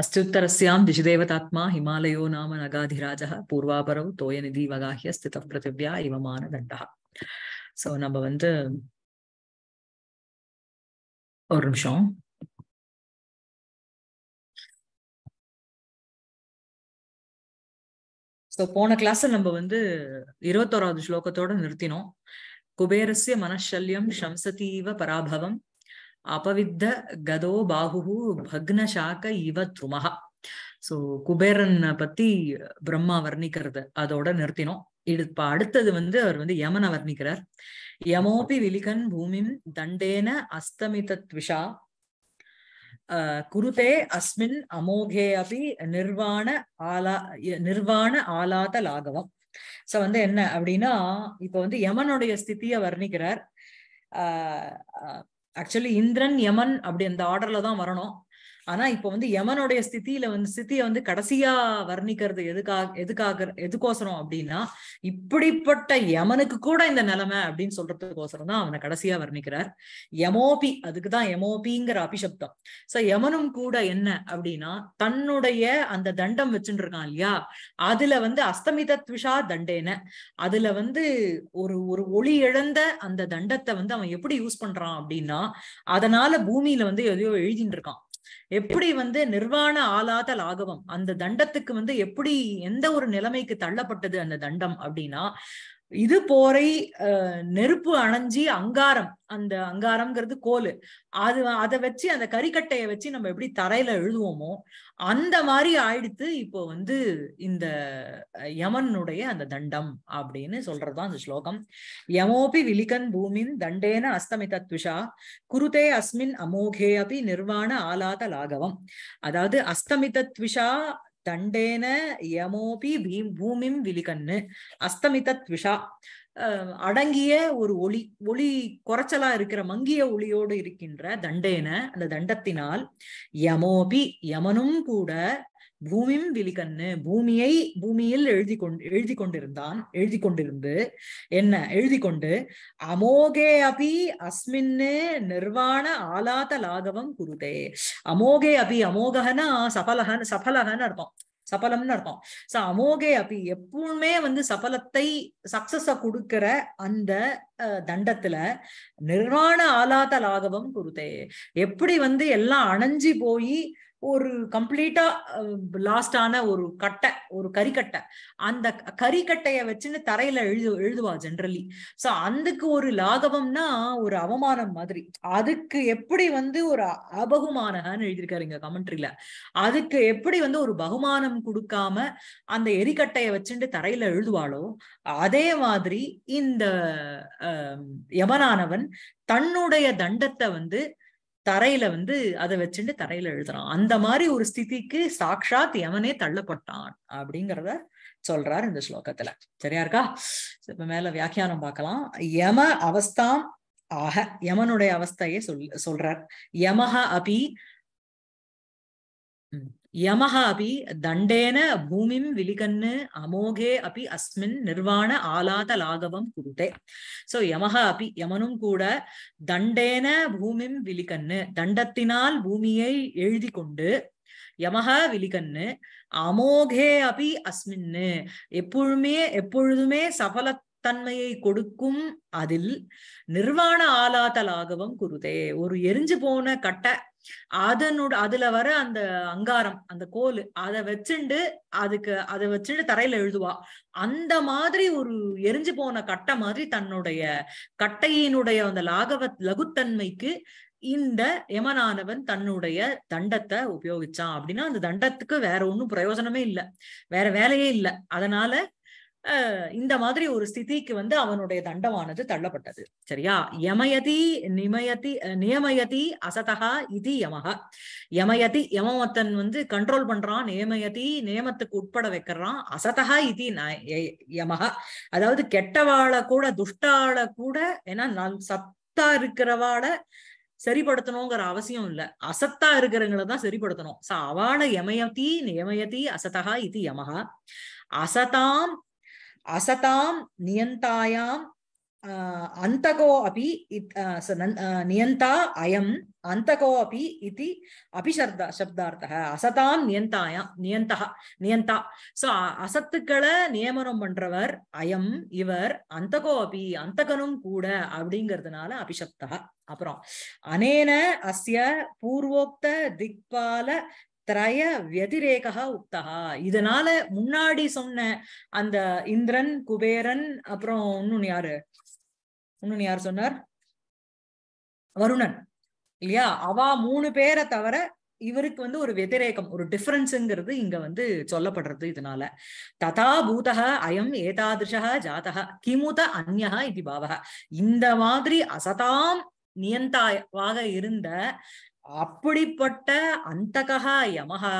अस्त्युत्तरस्यां ஹிமாலயோ நாம நகாதிராஜ பூர்வாபரவ் தோய நிதி வகாகிய ஸ்தித பிரதிவியா இவமான தண்டா ஸோ நம்ம வந்து ஒரு நிமிஷம் ஸோ போன கிளாஸ் நம்ம வந்து இருபத்தோராவது ஸ்லோகத்தோட நிறுத்தினோம் குபேரஸ்ய மனசல்யம் சம்சதீவ பராபவம் அபவித்த கதோ பாகு சாக்க இவ துருமக சோ குபேரன் பத்தி பிரம்மா வர்ணிக்கிறது அதோட நிறுத்தினோம் இப்ப அடுத்தது வந்து அவர் வந்து யமனை வர்ணிக்கிறார் யமோபி விலிகன் பூமிம் தண்டேன அஸ்தமித த்விஷா குருதே அஸ்மின் அமோகே அபி நிர்வாண ஆலா நிர்வாண ஆலாத லாகவம் சோ வந்து என்ன அப்படின்னா இப்ப வந்து யமனுடைய ஸ்தித்திய வர்ணிக்கிறார் ஆஹ் ஆக்சுவலி இந்திரன் யமன் அப்படி அந்த ஆர்டர்ல தான் வரணும் ஆனா இப்ப வந்து யமனுடைய ஸ்தித்தியில வந்து ஸ்தித்திய வந்து கடைசியா வர்ணிக்கிறது எதுக்காக எதுக்காக எதுக்கோசரம் அப்படின்னா இப்படிப்பட்ட யமனுக்கு கூட இந்த நிலைமை அப்படின்னு சொல்றதுக்கோசரம் தான் அவனை கடைசியா வர்ணிக்கிறார் யமோபி அதுக்குதான் யமோபிங்கிற அபிசப்தம் சோ யமனும் கூட என்ன அப்படின்னா தன்னுடைய அந்த தண்டம் வச்சுட்டு இருக்கான் இல்லையா அதுல வந்து அஸ்தமித துஷா தண்டேன அதுல வந்து ஒரு ஒரு ஒளி இழந்த அந்த தண்டத்தை வந்து அவன் எப்படி யூஸ் பண்றான் அப்படின்னா அதனால பூமியில வந்து எதையோ எழுதிட்டு இருக்கான் எப்படி வந்து நிர்வாண ஆளாத லாகவம் அந்த தண்டத்துக்கு வந்து எப்படி எந்த ஒரு நிலைமைக்கு தள்ளப்பட்டது அந்த தண்டம் அப்படின்னா இது போரை நெருப்பு அணைஞ்சி அங்காரம் அந்த அங்காரம்ங்கிறது கோலு அது அதை வச்சு அந்த கறிக்கட்டையை வச்சு நம்ம எப்படி தரையில எழுதுவோமோ அந்த மாதிரி ஆயிடுத்து இப்போ வந்து இந்த யமனுடைய அந்த தண்டம் அப்படின்னு சொல்றதுதான் அந்த ஸ்லோகம் யமோபி விலிகன் பூமின் தண்டேன அஸ்தமித துஷா குருதே அஸ்மின் அமோகே அபி நிர்வாண ஆலாத லாகவம் அதாவது அஸ்தமித துஷா தண்டேன யமோபி பூமிம் விலிகன்னு அஸ்தமிதத் விஷா அடங்கிய ஒரு ஒளி ஒளி குறைச்சலா இருக்கிற மங்கிய ஒளியோடு இருக்கின்ற தண்டேன அந்த தண்டத்தினால் யமோபி யமனும் கூட பூமியும் விழிக்கண்ணு பூமியை பூமியில் எழுதி கொண்டு எழுதி கொண்டிருந்தான் எழுதி கொண்டிருந்து என்ன எழுதி கொண்டு அமோகே அபி அஸ்மின்னு நிர்வாண ஆலாத லாகவம் குருதே அமோகே அபி அமோகனா சபலகன் சபலகன்னு அர்த்தம் சபலம்னு அர்த்தம் சோ அமோகே அப்படி எப்பவுமே வந்து சபலத்தை சக்சஸ கொடுக்கிற அந்த தண்டத்துல நிர்வாண ஆலாத லாகவம் குருதே எப்படி வந்து எல்லாம் அணைஞ்சி போய் ஒரு கம்ப்ளீட்டா லாஸ்டான ஒரு கட்டை ஒரு கறிக்கட்டை அந்த கறிக்கட்டைய வச்சுன்னு தரையில எழுது எழுதுவா ஜென்ரலி சோ அதுக்கு ஒரு லாகவம்னா ஒரு அவமானம் மாதிரி அதுக்கு எப்படி வந்து ஒரு அபகுமானகன்னு எழுதியிருக்காரு இங்க கமெண்ட்ரியில அதுக்கு எப்படி வந்து ஒரு பகுமானம் கொடுக்காம அந்த எரிக்கட்டைய வச்சுட்டு தரையில எழுதுவாளோ அதே மாதிரி இந்த யமனானவன் தன்னுடைய தண்டத்தை வந்து தரையில வந்து அதை வச்சுட்டு தரையில எழுதுறான் அந்த மாதிரி ஒரு ஸ்திதிக்கு சாக்ஷாத் எவனே தள்ளப்பட்டான் அப்படிங்கிறத சொல்றார் இந்த ஸ்லோகத்துல சரியா இருக்கா இப்ப மேல வியாக்கியானம் பார்க்கலாம் யம அவஸ்தாம் ஆக யமனுடைய அவஸ்தையே சொல் சொல்றார் யமஹ அபி உம் யமஹாபி தண்டேன பூமிம் விலிகன்னு அமோகே அபி அஸ்மின் நிர்வாண ஆலாத லாகவம் குருதே சோ யமஹா அபி யமனும் கூட தண்டேன பூமிம் விலிகன்னு தண்டத்தினால் பூமியை எழுதி கொண்டு யமஹா விலிகன்னு அமோகே அபி அஸ்மின்னு எப்பொழுமே எப்பொழுதுமே சபல தன்மையை கொடுக்கும் அதில் நிர்வாண லாகவம் குருதே ஒரு எரிஞ்சு போன கட்ட அதனோட அதுல வர அந்த அங்காரம் அந்த கோல் அதை வச்சுண்டு அதுக்கு அதை வச்சுட்டு தரையில எழுதுவா அந்த மாதிரி ஒரு எரிஞ்சு போன கட்டை மாதிரி தன்னுடைய கட்டையினுடைய அந்த லாகவ லகுத்தன்மைக்கு இந்த யமனானவன் தன்னுடைய தண்டத்தை உபயோகிச்சான் அப்படின்னா அந்த தண்டத்துக்கு வேற ஒன்னும் பிரயோஜனமே இல்லை வேற வேலையே இல்லை அதனால இந்த மாதிரி ஒரு ஸ்திதிக்கு வந்து அவனுடைய தண்டமானது தள்ளப்பட்டது சரியா யமயதி நிமயதி நியமயதி அசதகா இது யமக யமயதி யமவத்தன் வந்து கண்ட்ரோல் பண்றான் நியமயதி நியமத்துக்கு உட்பட வைக்கிறான் அசதகா இது யமக அதாவது கெட்டவாளை கூட துஷ்டால கூட ஏன்னா நல் சத்தா இருக்கிறவாளை சரிப்படுத்தணுங்கிற அவசியம் இல்ல அசத்தா இருக்கிறவங்களை தான் சரிப்படுத்தணும் சோ அவாள யமயதி நியமயதி அசதகா இது யமகா அசதாம் அசதாம் நியந்தாயாம் அந்தகோ அபி நியந்தா அயம் அந்தகோ அபி இது அபிசர்த சப்தார்த்தக அசதாம் நியந்தாயா நியந்தா நியந்தா சோ அசத்துக்களை நியமனம் பண்றவர் அயம் இவர் அந்தகோ அபி அந்தகனும் கூட அப்படிங்கிறதுனால அபிசப்தா அப்புறம் அனேன அஸ்ய பூர்வோக்த திக்பால திரய வதிரேகா உக்தா இதனால முன்னாடி சொன்ன அந்த இந்திரன் குபேரன் அப்புறம் இன்னொன்னு யாரு இன்னொன்னு யார் சொன்னார் வருணன் இல்லையா அவா மூணு பேரை தவிர இவருக்கு வந்து ஒரு வெதிரேகம் ஒரு டிஃபரன்ஸுங்கிறது இங்க வந்து சொல்லப்படுறது இதனால ததா பூதக அயம் ஏதாதிருஷா ஜாதக கிமுத அந்யா இது பாவக இந்த மாதிரி அசதாம் நியந்தாவாக இருந்த அப்படிப்பட்ட அந்தகா யமகா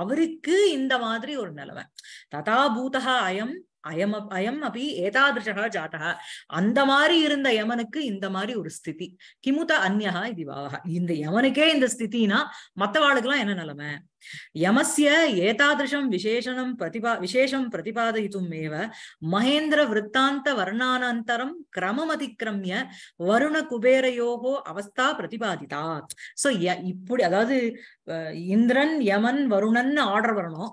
அவருக்கு இந்த மாதிரி ஒரு நிலைமை ததா பூதகா அயம் அயம் அயம் அப்படி ஏதாதிருஷா ஜாட்டா அந்த மாதிரி இருந்த யமனுக்கு இந்த மாதிரி ஒரு ஸ்திதி கிமுத அந்யா இது வாகா இந்த யமனுக்கே இந்த ஸ்திதினா மத்தவாளுக்கெல்லாம் என்ன நிலைமை யமஸ்ய ஏதாதிருஷம் விசேஷனம் பிரதிபா விசேஷம் பிரதிபாதயித்தும் ஏவ மகேந்திர விற்தாந்த வர்ணானந்தரம் கிரமம் அதிக்கிரமிய வருண குபேரையோகோ அவஸ்தா பிரதிபாதிதா சோ இப்படி அதாவது இந்திரன் யமன் வருணன் ஆர்டர் வரணும்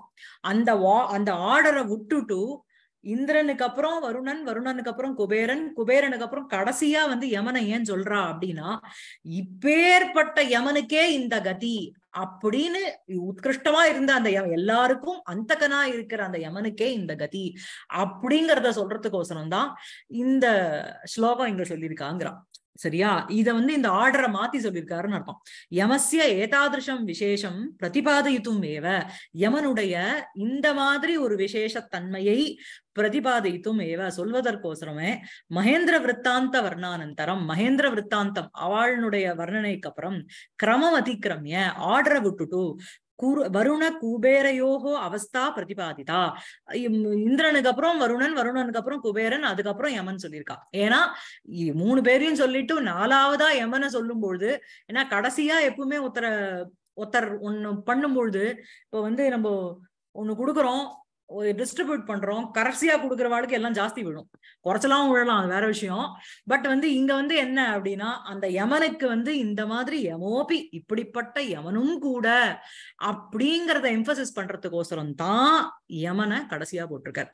அந்த அந்த ஆர்டரை விட்டுட்டு இந்திரனுக்கு அப்புறம் வருணன் வருணனுக்கு அப்புறம் குபேரன் குபேரனுக்கு அப்புறம் கடைசியா வந்து யமனை ஏன் சொல்றா அப்படின்னா இப்பேற்பட்ட யமனுக்கே இந்த கதி அப்படின்னு உத்கிருஷ்டமா இருந்த அந்த எல்லாருக்கும் அந்தகனா இருக்கிற அந்த யமனுக்கே இந்த கதி அப்படிங்கிறத சொல்றதுக்கோசரம் தான் இந்த ஸ்லோகம் இங்க சொல்லியிருக்காங்கிறான் சரியா இத வந்து இந்த ஆர்டரை மாத்தி சொல்லியிருக்காருன்னு அர்த்தம் யமசிய ஏதாதிருஷம் விசேஷம் பிரதிபாதித்தும் ஏவ யமனுடைய இந்த மாதிரி ஒரு விசேஷத்தன்மையை பிரதிபாதித்தும் ஏவ சொல்வதற்கோசரமே மகேந்திர விற்தாந்த வர்ணானந்தரம் மகேந்திர விற்தாந்தம் அவளுடைய வர்ணனைக்கு அப்புறம் கிரமம் அதிக்கிரமிய ஆர்டரை விட்டுட்டு வருண குபேரையோகோ அவஸ்தா பிரதிபாதிதா இந்திரனுக்கு அப்புறம் வருணன் வருணனுக்கு அப்புறம் குபேரன் அதுக்கப்புறம் யமன் சொல்லியிருக்கா ஏன்னா மூணு பேரையும் சொல்லிட்டு நாலாவதா யமனை சொல்லும் பொழுது ஏன்னா கடைசியா எப்பவுமே ஒருத்தர ஒருத்தர் ஒன்னு பண்ணும் பொழுது இப்ப வந்து நம்ம ஒண்ணு கொடுக்குறோம் டிஸ்ட்ரிபியூட் பண்றோம் கரசியா கொடுக்குற வாழ்க்கை எல்லாம் ஜாஸ்தி விழும் குறைச்சலாம் விழலாம் அது வேற விஷயம் பட் வந்து இங்க வந்து என்ன அப்படின்னா அந்த யமனுக்கு வந்து இந்த மாதிரி எமோபி இப்படிப்பட்ட யமனும் கூட அப்படிங்கறத எம்பசைஸ் பண்றதுக்கோசரம் தான் யமனை கடைசியா போட்டிருக்க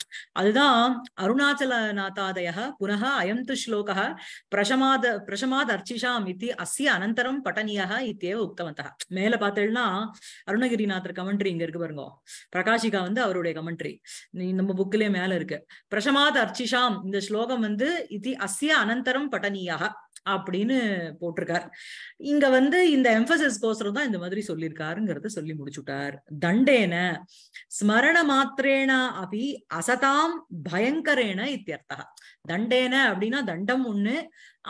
அதுதான் அருணாச்சலநாதாதய புனக அயந்து ஸ்லோக பிரசமாத பிரசமாத் அர்ச்சிஷாம் இத்தி அஸ்ய அனந்தரம் பட்டனியாக இத்தியே உக்தவந்தா மேல பார்த்தேன்னா அருணகிரிநாதர் கமெண்ட்ரி இங்க இருக்கு பாருங்க பிரகாஷிகா வந்து அவருடைய கமெண்ட்ரி மாதிரி நீ நம்ம புக்கிலே மேல இருக்கு பிரசமாத் அர்ச்சிஷாம் இந்த ஸ்லோகம் வந்து இது அஸ்ய அனந்தரம் பட்டனியாக அப்படின்னு போட்டிருக்கார் இங்க வந்து இந்த எம்பசிஸ் கோசரம் தான் இந்த மாதிரி சொல்லியிருக்காருங்கிறத சொல்லி முடிச்சுட்டார் தண்டேன ஸ்மரண மாத்திரேனா அபி அசதாம் பயங்கரேன இத்தியர்த்தா தண்டேன அப்படின்னா தண்டம் ஒண்ணு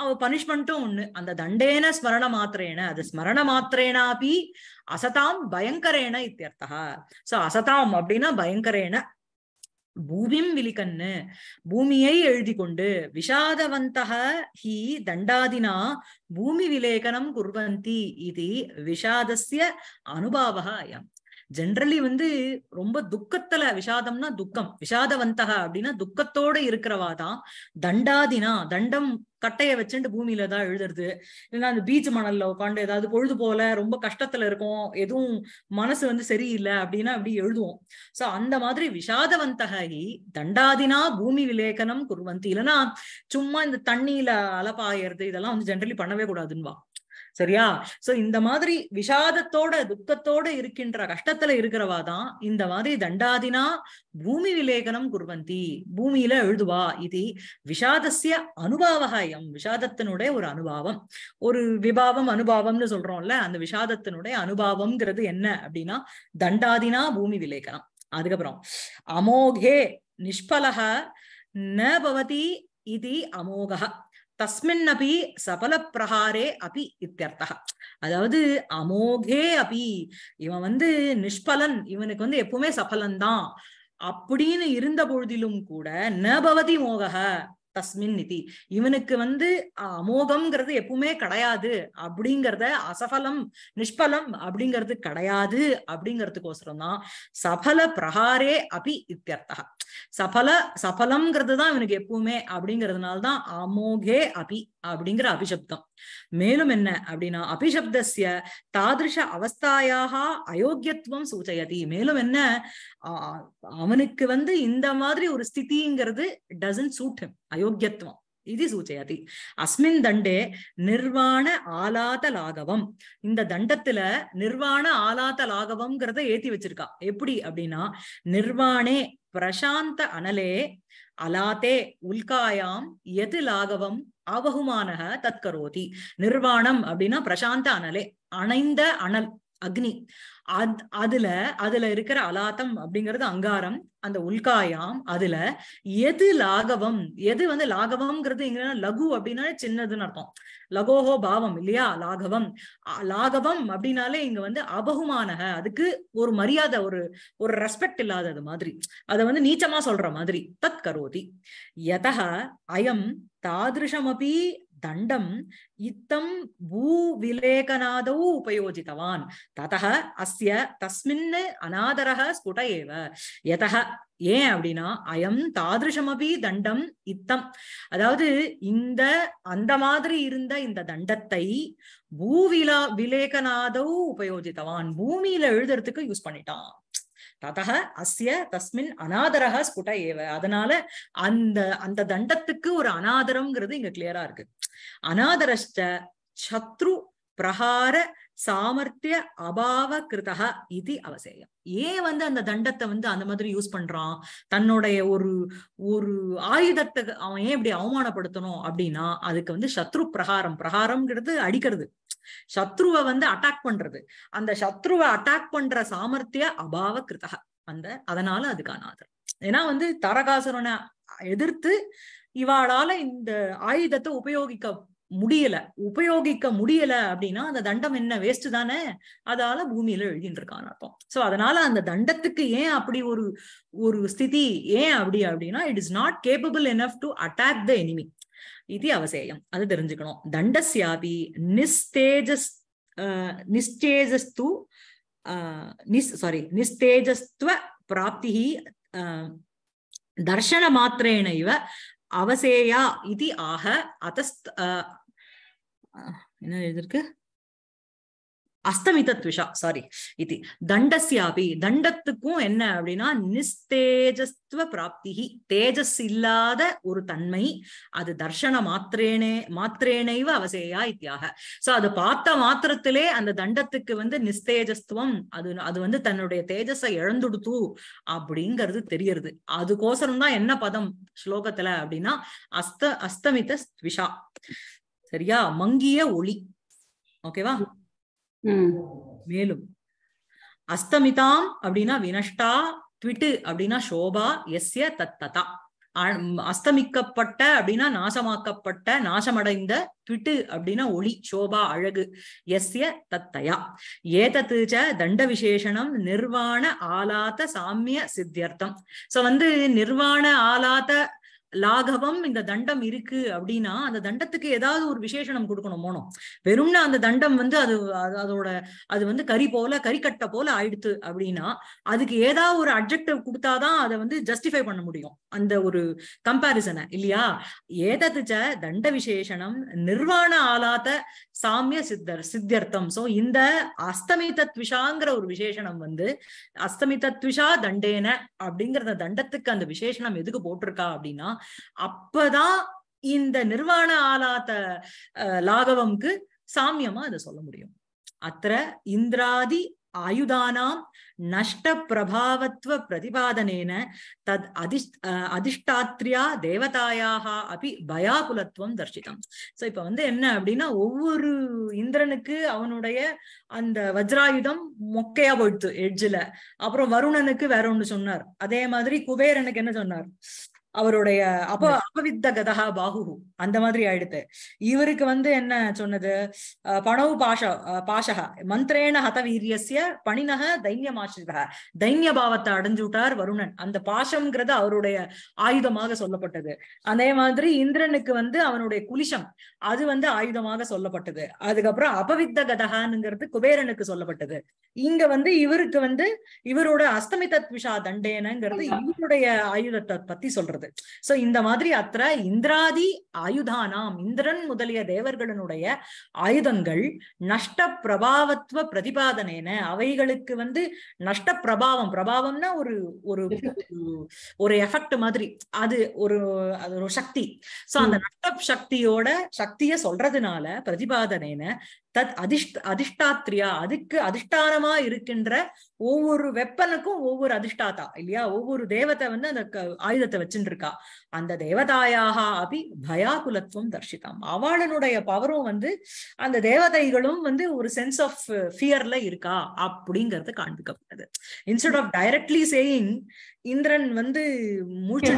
அவ பனிஷ்மெண்ட்டும் ஒண்ணு அந்த தண்டேன ஸ்மரண மாத்திரேன அது ஸ்மரண மாத்திரேனாபி அசதாம் பயங்கரேன இத்தியர்த்தா சோ அசதாம் அப்படின்னா பயங்கரேன பூமிம் விலிகன்னு பூமியை எழுதி கொண்டு விஷாதவந்தக ஹி தண்டாதினா பூமி விலேகனம் குர்வந்தி இது விஷாதசிய அனுபாவக அயம் ஜென்ரலி வந்து ரொம்ப துக்கத்துல விஷாதம்னா துக்கம் விஷாதவந்தகா அப்படின்னா துக்கத்தோட இருக்கிறவா தான் தண்டாதினா தண்டம் கட்டையை வச்சுட்டு பூமியில தான் எழுதுறது இல்லைன்னா அந்த பீச் மணல்ல உட்காந்து ஏதாவது பொழுது போல ரொம்ப கஷ்டத்துல இருக்கும் எதுவும் மனசு வந்து சரியில்லை அப்படின்னா அப்படி எழுதுவோம் சோ அந்த மாதிரி விஷாதவந்தகி தண்டாதினா பூமி விலேகனம் குருவந்தி இல்லைன்னா சும்மா இந்த தண்ணியில அலப்பாயறது இதெல்லாம் வந்து ஜென்ரலி பண்ணவே கூடாதுன்னுவா சரியா சோ இந்த மாதிரி விஷாதத்தோட துக்கத்தோட இருக்கின்ற கஷ்டத்துல இருக்கிறவா தான் இந்த மாதிரி தண்டாதினா பூமி விலேகனம் குர்வந்தி பூமியில எழுதுவா இது விஷாதசிய அனுபாவகாயம் விஷாதத்தினுடைய ஒரு அனுபாவம் ஒரு விபாவம் அனுபாவம்னு சொல்றோம்ல அந்த விஷாதத்தினுடைய அனுபாவம்ங்கிறது என்ன அப்படின்னா தண்டாதினா பூமி விலேகனம் அதுக்கப்புறம் அமோகே நிஷ்பலக ந பவதி இது அமோகா தஸ்மின் அபி சபல பிரகாரே அபி இத்தியர்த்தா அதாவது அமோகே அபி இவன் வந்து நிஷ்பலன் இவனுக்கு வந்து எப்பவுமே சபலன் தான் அப்படின்னு இருந்த பொழுதிலும் கூட நபவதி மோக தஸ்மின் நிதி இவனுக்கு வந்து அமோகம்ங்கிறது எப்பவுமே கிடையாது அப்படிங்கிறத அசபலம் நிஷ்பலம் அப்படிங்கிறது கிடையாது அப்படிங்கிறதுக்கோசரம் தான் சபல பிரகாரே அபி இத்தியர்த்தா சபல சபலம்ங்கிறது தான் இவனுக்கு எப்பவுமே அப்படிங்கிறதுனால தான் அமோகே அபி அப்படிங்கிற அபிஷப்தம் மேலும் என்ன அப்படின்னா அபிஷப்தசிய தாதிருஷ அவஸ்தாயாக அயோக்கியத்துவம் சூச்சயதி மேலும் என்ன அவனுக்கு வந்து இந்த மாதிரி ஒரு ஸ்திதிங்கிறது டசன் சூட் அயோக்கியத்துவம் இது சூச்சயதி அஸ்மின் தண்டே நிர்வாண ஆலாத லாகவம் இந்த தண்டத்துல நிர்வாண ஆலாத லாகவம்ங்கிறத ஏத்தி வச்சிருக்கா எப்படி அப்படின்னா நிர்வாணே பிரசாந்த அனலே அலாத்தே உல்காயாம் எது லாகவம் அவகுமான தற்கரோதி நிர்வாணம் அப்படின்னா பிரசாந்த அனலே அணைந்த அனல் அக்னி அத் அதுல அதுல இருக்கிற அலாத்தம் அப்படிங்கிறது அங்காரம் அந்த உள்காயாம் அதுல எது லாகவம் எது வந்து லாகவம்ங்கிறது இங்க லகு அப்படின்னா சின்னதுன்னு அர்த்தம் லகோகோ பாவம் இல்லையா லாகவம் லாகவம் அப்படின்னாலே இங்க வந்து அபகுமான அதுக்கு ஒரு மரியாதை ஒரு ஒரு ரெஸ்பெக்ட் இல்லாதது மாதிரி அதை வந்து நீச்சமா சொல்ற மாதிரி தத் கரோதி யதக அயம் தாதிருஷமபி தண்டம் இத்தம் பூ விலேகநாதௌ உபயோஜித்தவான் ததः அஸ்ய தஸ்மின் அநாதரः ஸ்புட ஏவ யதः ஏன் அப்படின்னா அயம் தாதிருஷமபி தண்டம் இத்தம் அதாவது இந்த அந்த மாதிரி இருந்த இந்த தண்டத்தை பூவிலா விலேகநாதௌ உபயோஜித்தவான் பூமியில எழுதுறதுக்கு யூஸ் பண்ணிட்டான் ததக அஸ்ய தஸ்மின் அனாதரக ஸ்புட ஏவ அதனால அந்த அந்த தண்டத்துக்கு ஒரு அனாதரம்ங்கிறது இங்க கிளியரா இருக்கு அனாதரஷ்ட சத்ரு பிரகார சாமர்த்திய அபாவ கிருதா இது அவசியம் ஏன் வந்து அந்த தண்டத்தை வந்து அந்த மாதிரி யூஸ் பண்றான் தன்னுடைய ஒரு ஒரு ஆயுதத்தை அவன் ஏன் இப்படி அவமானப்படுத்தணும் அப்படின்னா அதுக்கு வந்து சத்ரு பிரகாரம் பிரகாரம்ங்கிறது அடிக்கிறது சத்ருவை வந்து அட்டாக் பண்றது அந்த சத்ருவை அட்டாக் பண்ற சாமர்த்திய அபாவ கிருதா அந்த அதனால அதுக்கான ஆதரவு ஏன்னா வந்து தரகாசுரனை எதிர்த்து இவாளால இந்த ஆயுதத்தை உபயோகிக்க முடியல உபயோகிக்க முடியல அப்படின்னா அந்த தண்டம் என்ன வேஸ்ட் தானே அதால பூமியில எழுதிட்டு இருக்கான் அர்த்தம் சோ அதனால அந்த தண்டத்துக்கு ஏன் அப்படி ஒரு ஒரு ஸ்திதி ஏன் அப்படி அப்படின்னா it is not capable enough to attack the enemy இது அவசேயம் அது தெரிஞ்சுக்கணும் தண்டஸ்யாபி நிஸ்தேஜஸ் நிஸ்தேஜஸ்து நிஸ் சாரி நிஸ்தேஜஸ்துவ பிராப்தி தர்ஷன மாத்திரேன இவ அவசேயா இது ஆக அதஸ்த் என்ன எழுதிருக்கு அஸ்தமித சாரி இது தண்டஸ்யாபி தண்டத்துக்கும் என்ன அப்படின்னா நிஸ்தேஜஸ்துவ பிராப்திகி தேஜஸ் இல்லாத ஒரு தன்மை அது தர்ஷன மாத்திரேனே மாத்திரேனைவ அவசேயா இத்தியாக சோ அது பார்த்த மாத்திரத்திலே அந்த தண்டத்துக்கு வந்து நிஸ்தேஜஸ்துவம் அது அது வந்து தன்னுடைய தேஜஸை இழந்துடுத்து அப்படிங்கிறது தெரியறது அதுக்கோசரம் தான் என்ன பதம் ஸ்லோகத்துல அப்படின்னா அஸ்த அஸ்தமித த்விஷா சரியா மங்கிய ஒளி ஓகேவா மேலும் அஸ்தமிதாம் அப்படின்னா வினஷ்டா ட்விட்டு அப்படின்னா சோபா எஸ்ய தத்ததா அஸ்தமிக்கப்பட்ட அப்படின்னா நாசமாக்கப்பட்ட நாசமடைந்த ட்விட்டு அப்படின்னா ஒளி சோபா அழகு எஸ்ய தத்தயா ஏதத்துச்ச தண்ட விசேஷனம் நிர்வாண ஆலாத்த சாமிய சித்தியர்த்தம் சோ வந்து நிர்வாண ஆலாத்த லாகவம் இந்த தண்டம் இருக்கு அப்படின்னா அந்த தண்டத்துக்கு ஏதாவது ஒரு விசேஷனம் கொடுக்கணும் மோனம் வெறும்னா அந்த தண்டம் வந்து அது அதோட அது வந்து கறி போல கறிக்கட்டை போல ஆயிடுத்து அப்படின்னா அதுக்கு ஏதாவது ஒரு அப்ஜெக்டிவ் கொடுத்தாதான் அதை வந்து ஜஸ்டிஃபை பண்ண முடியும் அந்த ஒரு கம்பாரிசனை இல்லையா ஏதத்துச்ச தண்ட விசேஷனம் நிர்வாண ஆலாத்த சாமிய சித்தர் சித்தியர்த்தம் சோ இந்த அஸ்தமித த்விஷாங்கிற ஒரு விசேஷனம் வந்து அஸ்தமித த்விஷா தண்டேன அப்படிங்கிற தண்டத்துக்கு அந்த விசேஷனம் எதுக்கு போட்டிருக்கா அப்படின்னா அப்பதான் இந்த நிர்வாண ஆலாத்த லாகவம்க்கு சாமியமா அதை சொல்ல முடியும் அத்த இந்திராதி ஆயுதானாம் நஷ்ட பிரபாவத்துவ பிரதிபாதனேன தத் அதிஷ் அதிஷ்டாத்ரியா தேவதாயாக அபி பயாகுலத்துவம் தர்ஷிதம் சோ இப்ப வந்து என்ன அப்படின்னா ஒவ்வொரு இந்திரனுக்கு அவனுடைய அந்த வஜ்ராயுதம் மொக்கையா போயிடுச்சு எட்ஜில அப்புறம் வருணனுக்கு வேற ஒண்ணு சொன்னார் அதே மாதிரி குபேரனுக்கு என்ன சொன்னார் அவருடைய அப்ப அபவித்த கதகா பாகு அந்த மாதிரி ஆயிடுத்து இவருக்கு வந்து என்ன சொன்னது பணவு பாஷ பாஷகா மந்திரேன ஹத வீரியசிய பணினக தைன்யமாசிரிதா தைன்ய பாவத்தை விட்டார் வருணன் அந்த பாஷம்ங்கிறது அவருடைய ஆயுதமாக சொல்லப்பட்டது அதே மாதிரி இந்திரனுக்கு வந்து அவனுடைய குலிஷம் அது வந்து ஆயுதமாக சொல்லப்பட்டது அதுக்கப்புறம் அபவித்த கதகான்ங்கிறது குபேரனுக்கு சொல்லப்பட்டது இங்க வந்து இவருக்கு வந்து இவரோட விஷா தண்டேனங்கிறது இவருடைய ஆயுதத்தை பத்தி சொல்றது போகிறது சோ இந்த மாதிரி அத்த இந்திராதி ஆயுதானாம் இந்திரன் முதலிய தேவர்களுடைய ஆயுதங்கள் நஷ்ட பிரபாவத்துவ பிரதிபாதனேன அவைகளுக்கு வந்து நஷ்ட பிரபாவம் பிரபாவம்னா ஒரு ஒரு ஒரு எஃபெக்ட் மாதிரி அது ஒரு அது ஒரு சக்தி சோ அந்த நஷ்ட சக்தியோட சக்திய சொல்றதுனால பிரதிபாதனேன தத் அதிஷ்ட அதிஷ்டாத்ரியா அதுக்கு அதிஷ்டானமா இருக்கின்ற ஒவ்வொரு வெப்பனுக்கும் ஒவ்வொரு அதிஷ்டாதா இல்லையா ஒவ்வொரு தேவதை வந்து அந்த ஆயுதத்தை வச்சுட்டு இருக்கா அந்த தேவதாயாக அபி பயாகுலத்துவம் தர்ஷிதாம் அவளனுடைய பவரும் வந்து அந்த தேவதைகளும் வந்து ஒரு சென்ஸ் ஆஃப் ஃபியர்ல இருக்கா அப்படிங்கறது காண்பிக்கப்பட்டது இன்ஸ்டெட் ஆஃப் டைரக்ட்லி சேயிங் இந்திரன் வந்து மூச்சு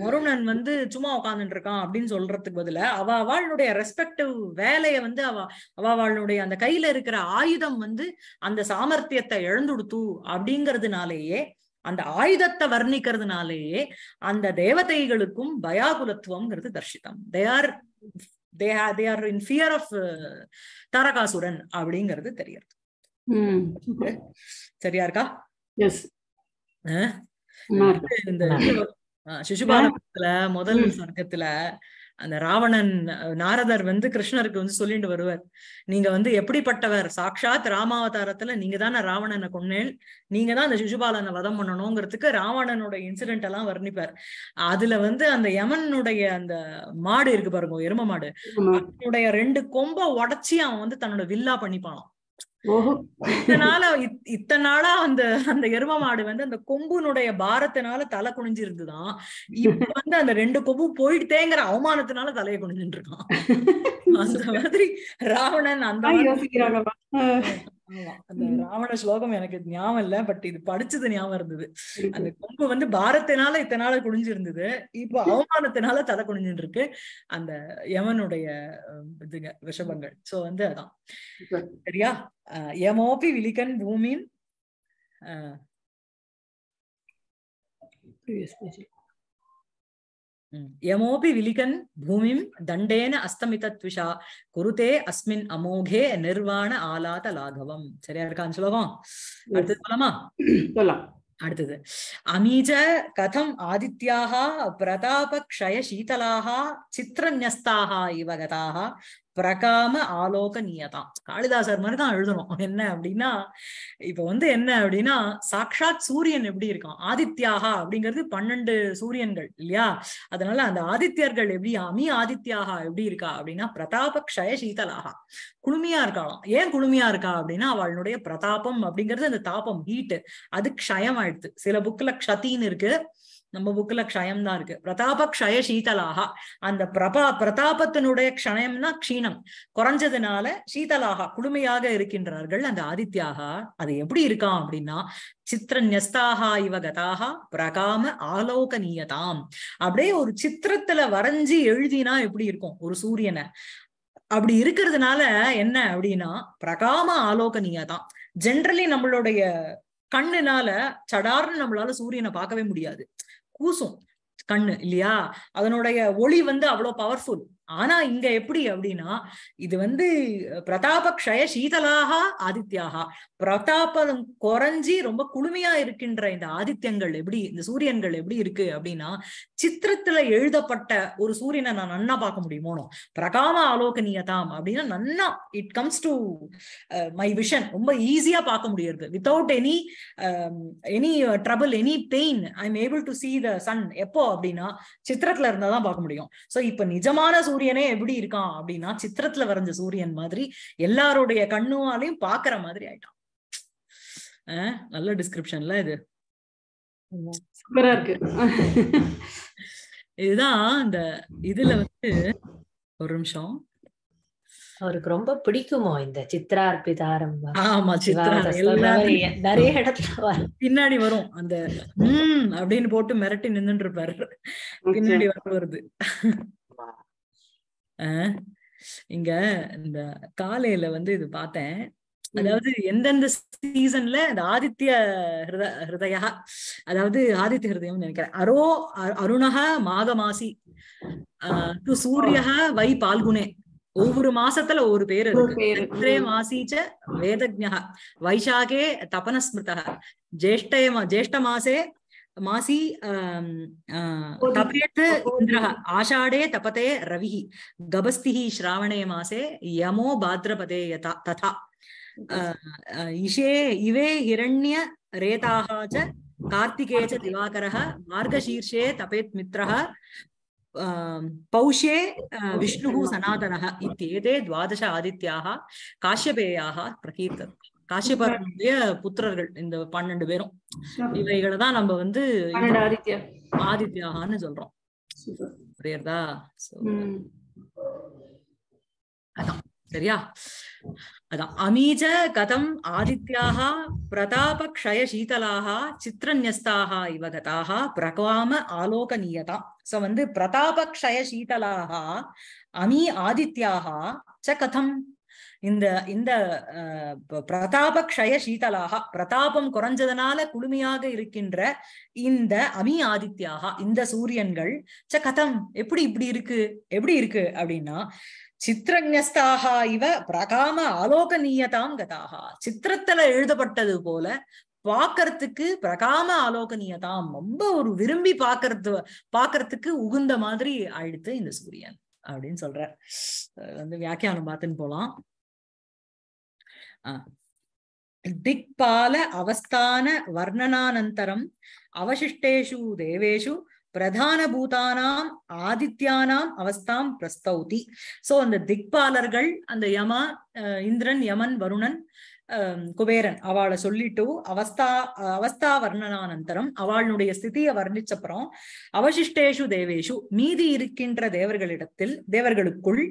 வருணன் வந்து சும்மா உட்காந்துட்டு இருக்கான் அப்படின்னு சொல்றதுக்கு பதில அவ அவளுடைய ரெஸ்பெக்டிவ் வேலையை வந்து அவ அவளுடைய அந்த கையில இருக்கிற ஆயுதம் வந்து அந்த சாமர்த்தியத்தை எழுந்துடுத்து அப்படிங்கிறதுனாலேயே அந்த ஆயுதத்தை வர்ணிக்கிறதுனாலேயே அந்த தேவதைகளுக்கும் பயாகுலத்துவம்ங்கிறது தர்ஷிதம் they are they are in fear of uh, தாரகாசுரன் அப்படிங்கிறது தெரியறது சரியா இருக்கா இந்த சிசுபாலத்துல முதல் சர்க்கத்துல அந்த ராவணன் நாரதர் வந்து கிருஷ்ணருக்கு வந்து சொல்லிட்டு வருவார் நீங்க வந்து எப்படிப்பட்டவர் சாட்சாத் ராமாவதாரத்துல நீங்க தானே ராவணனை கொன்னேன் நீங்க தான் அந்த சிசுபாலனை வதம் பண்ணணுங்கிறதுக்கு ராவணனோட இன்சிடென்ட் எல்லாம் வர்ணிப்பார் அதுல வந்து அந்த யமனுடைய அந்த மாடு இருக்கு பாருங்க எரும மாடு அவனுடைய ரெண்டு கொம்ப உடச்சி அவன் வந்து தன்னோட வில்லா பண்ணிப்பானான் இத்தனால நாளா அந்த அந்த எரும மாடு வந்து அந்த கொம்புனுடைய பாரத்தினால தலை குனிஞ்சிருந்துதான் இப்ப வந்து அந்த ரெண்டு கொம்பு போயிட்டேங்கிற அவமானத்தினால தலையை குனிஞ்சுட்டு இருக்கான் அந்த மாதிரி ராவணன் அந்த அந்த ராவண ஸ்லோகம் எனக்கு ஞாபகம் இல்ல பட் இது படிச்சது ஞாபகம் இருந்தது அந்த கொம்பு வந்து பாரத்தினால இத்தனால குடிஞ்சிருந்தது இப்போ அவமானத்தினால தலை குடிஞ்சுட்டு இருக்கு அந்த யமனுடைய இதுங்க விஷபங்கள் சோ வந்து அதான் சரியா யமோபி விழிக்கன் பூமின் ஆஹ் யமோபி விலிகன் பூமிம் தண்டேன அஸ்தமிதத்விஷா குருதே அஸ்மின் அமோகே நிர்வாண ஆலாத லாகவம் சரியா இருக்கான் சுலோகம் அடுத்தது போலாமா சொல்லலாம் அடுத்தது அமீஜ கதம் ஆதித்யாக பிரதாபக்ஷய சீதலாக சித்திரன்யஸ்தாக இவகதாக பிரகாம ஆலோக நியதாம் காளிதாசர் மாதிரி தான் எழுதணும் என்ன அப்படின்னா இப்ப வந்து என்ன அப்படின்னா சாக்ஷாத் சூரியன் எப்படி இருக்கான் ஆதித்யாகா அப்படிங்கிறது பன்னெண்டு சூரியன்கள் இல்லையா அதனால அந்த ஆதித்யர்கள் எப்படி அமி ஆதித்யாகா எப்படி இருக்கா அப்படின்னா பிரதாப கஷய சீதலாகா குளுமையா இருக்காளாம் ஏன் குளுமையா இருக்கா அப்படின்னா அவளுடைய பிரதாபம் அப்படிங்கிறது அந்த தாபம் ஹீட்டு அது க்ஷயம் ஆயிடுது சில புக்ல க்ஷத்தின்னு இருக்கு நம்ம புக்ல க்ஷயம் தான் இருக்கு பிரதாப க்ஷய சீதலாகா அந்த பிரபா பிரதாபத்தினுடைய க்ஷயம்னா க்ஷீணம் குறைஞ்சதுனால சீதலாகா குளுமையாக இருக்கின்றார்கள் அந்த ஆதித்யாகா அது எப்படி இருக்கான் அப்படின்னா சித்திர இவ இவகதாக பிரகாம ஆலோகனீயதாம் அப்படியே ஒரு சித்திரத்துல வரைஞ்சி எழுதினா எப்படி இருக்கும் ஒரு சூரியனை அப்படி இருக்கிறதுனால என்ன அப்படின்னா பிரகாம ஆலோகனியதாம் ஜென்ரலி நம்மளுடைய கண்ணுனால சடார்னு நம்மளால சூரியனை பார்க்கவே முடியாது கூசும் கண்ணு இல்லையா அதனுடைய ஒளி வந்து அவ்வளவு பவர்ஃபுல் ஆனா இங்க எப்படி அப்படின்னா இது வந்து பிரதாப க்ஷய சீதலாக ஆதித்யாக பிரதாபம் குறைஞ்சி ரொம்ப குளுமையா இருக்கின்ற இந்த ஆதித்யங்கள் எப்படி இந்த சூரியன்கள் எப்படி இருக்கு அப்படின்னா சித்திரத்துல எழுதப்பட்ட ஒரு சூரியனை நான் நன்னா பார்க்க முடியுமோனோ பிரகாம ஆலோகனியதாம் அப்படின்னா நன்னா it comes to my vision ரொம்ப ஈஸியா பார்க்க முடியாது without any any trouble any pain I am able to see the sun எப்போ அப்படின்னா சித்திரத்துல இருந்தா தான் பார்க்க முடியும் சோ இப்ப நிஜமான சூரியனே எப்படி இருக்கான் அப்படின்னா சித்திரத்துல வரைஞ்ச சூரியன் மாதிரி எல்லாருடைய கண்ணுவாலையும் பாக்குற மாதிரி ஆயிட்டான் நல்ல டிஸ்கிரிப்ஷன்ல இது இதுதான் அந்த இதுல வந்து ஒரு நிமிஷம் அவருக்கு ரொம்ப பிடிக்குமோ இந்த சித்திரார்பிதாரம் ஆமா நிறைய இடத்துல பின்னாடி வரும் அந்த உம் அப்படின்னு போட்டு மிரட்டி நின்றுட்டு இருப்பாரு பின்னாடி வர வருது இங்க இந்த காலையில வந்து இது பார்த்தேன் அதாவது எந்தெந்த சீசன்ல அந்த ஆதித்ய ஹிருத ஹிருதயா அதாவது ஆதித்ய ஹிருதயம் நினைக்கிறேன் அரோ அருணக மாகமாசி டு சூரியா வை பால்குனே ஒவ்வொரு மாசத்துல ஒரு பேர் இருக்கு மாசீச்ச வேதஜக வைசாகே தபனஸ்மிருதா ஜேஷ்டே ஜேஷ்ட மாசே मासी अं, अं, तपेत इंद्र आषाढे तपते रवि गभस्ति श्रावणे मासे यमो भाद्रपदे यथा तथा इशे इवे हिरण्य रेताः च कार्तिके च दिवाकर मार्गशीर्षे तपेत मित्र अं, पौषे विष्णु सनातन इत्येते द्वादश आदित्याः काश्यपेयाः प्रकीर्तन्ते காசியபாரனுடைய புத்திரர்கள் இந்த பன்னெண்டு பேரும் இவைகளை தான் நம்ம வந்து ஆதித்யாகான்னு சொல்றோம் புரியறதா அதான் சரியா அதான் அமீஜ கதம் ஆதித்யாக பிரதாப க்ஷய சீதலாக சித்திரன்யஸ்தாக இவகதாக பிரகவாம ஆலோகனியதா சோ வந்து பிரதாப க்ஷய சீதலாக அமி ஆதித்யாக ச கதம் இந்த இந்த பிரதாப க்ஷய சீதலாக பிரதாபம் குறைஞ்சதுனால குளுமையாக இருக்கின்ற இந்த அமி ஆதித்யாக இந்த சூரியன்கள் ச கதம் எப்படி இப்படி இருக்கு எப்படி இருக்கு அப்படின்னா சித்திரஸ்தாக இவ பிரகாம ஆலோகனீயதாம் கதாக சித்திரத்துல எழுதப்பட்டது போல பாக்கறதுக்கு பிரகாம ஆலோகனியதாம் ரொம்ப ஒரு விரும்பி பாக்கறது பாக்குறதுக்கு உகுந்த மாதிரி ஆயிடுத்து இந்த சூரியன் அப்படின்னு சொல்ற வந்து வியாக்கியானம் பார்த்துன்னு போலாம் திக்பால அவஸ்தான வர்ணனானந்தரம் அவசிஷ்டேஷு தேவேஷு பிரதான பூதானாம் ஆதித்யானாம் அவஸ்தாம் பிரஸ்தௌதி சோ அந்த திக்பாலர்கள் அந்த யமா இந்திரன் யமன் வருணன் குபேரன் அவளை சொல்லிட்டு அவஸ்தா அவஸ்தா வர்ணனானந்தரம் அவளுடைய ஸ்திதியை வர்ணிச்சப்புறம் அவசிஷ்டேஷு தேவேஷு மீதி இருக்கின்ற தேவர்களிடத்தில் தேவர்களுக்குள்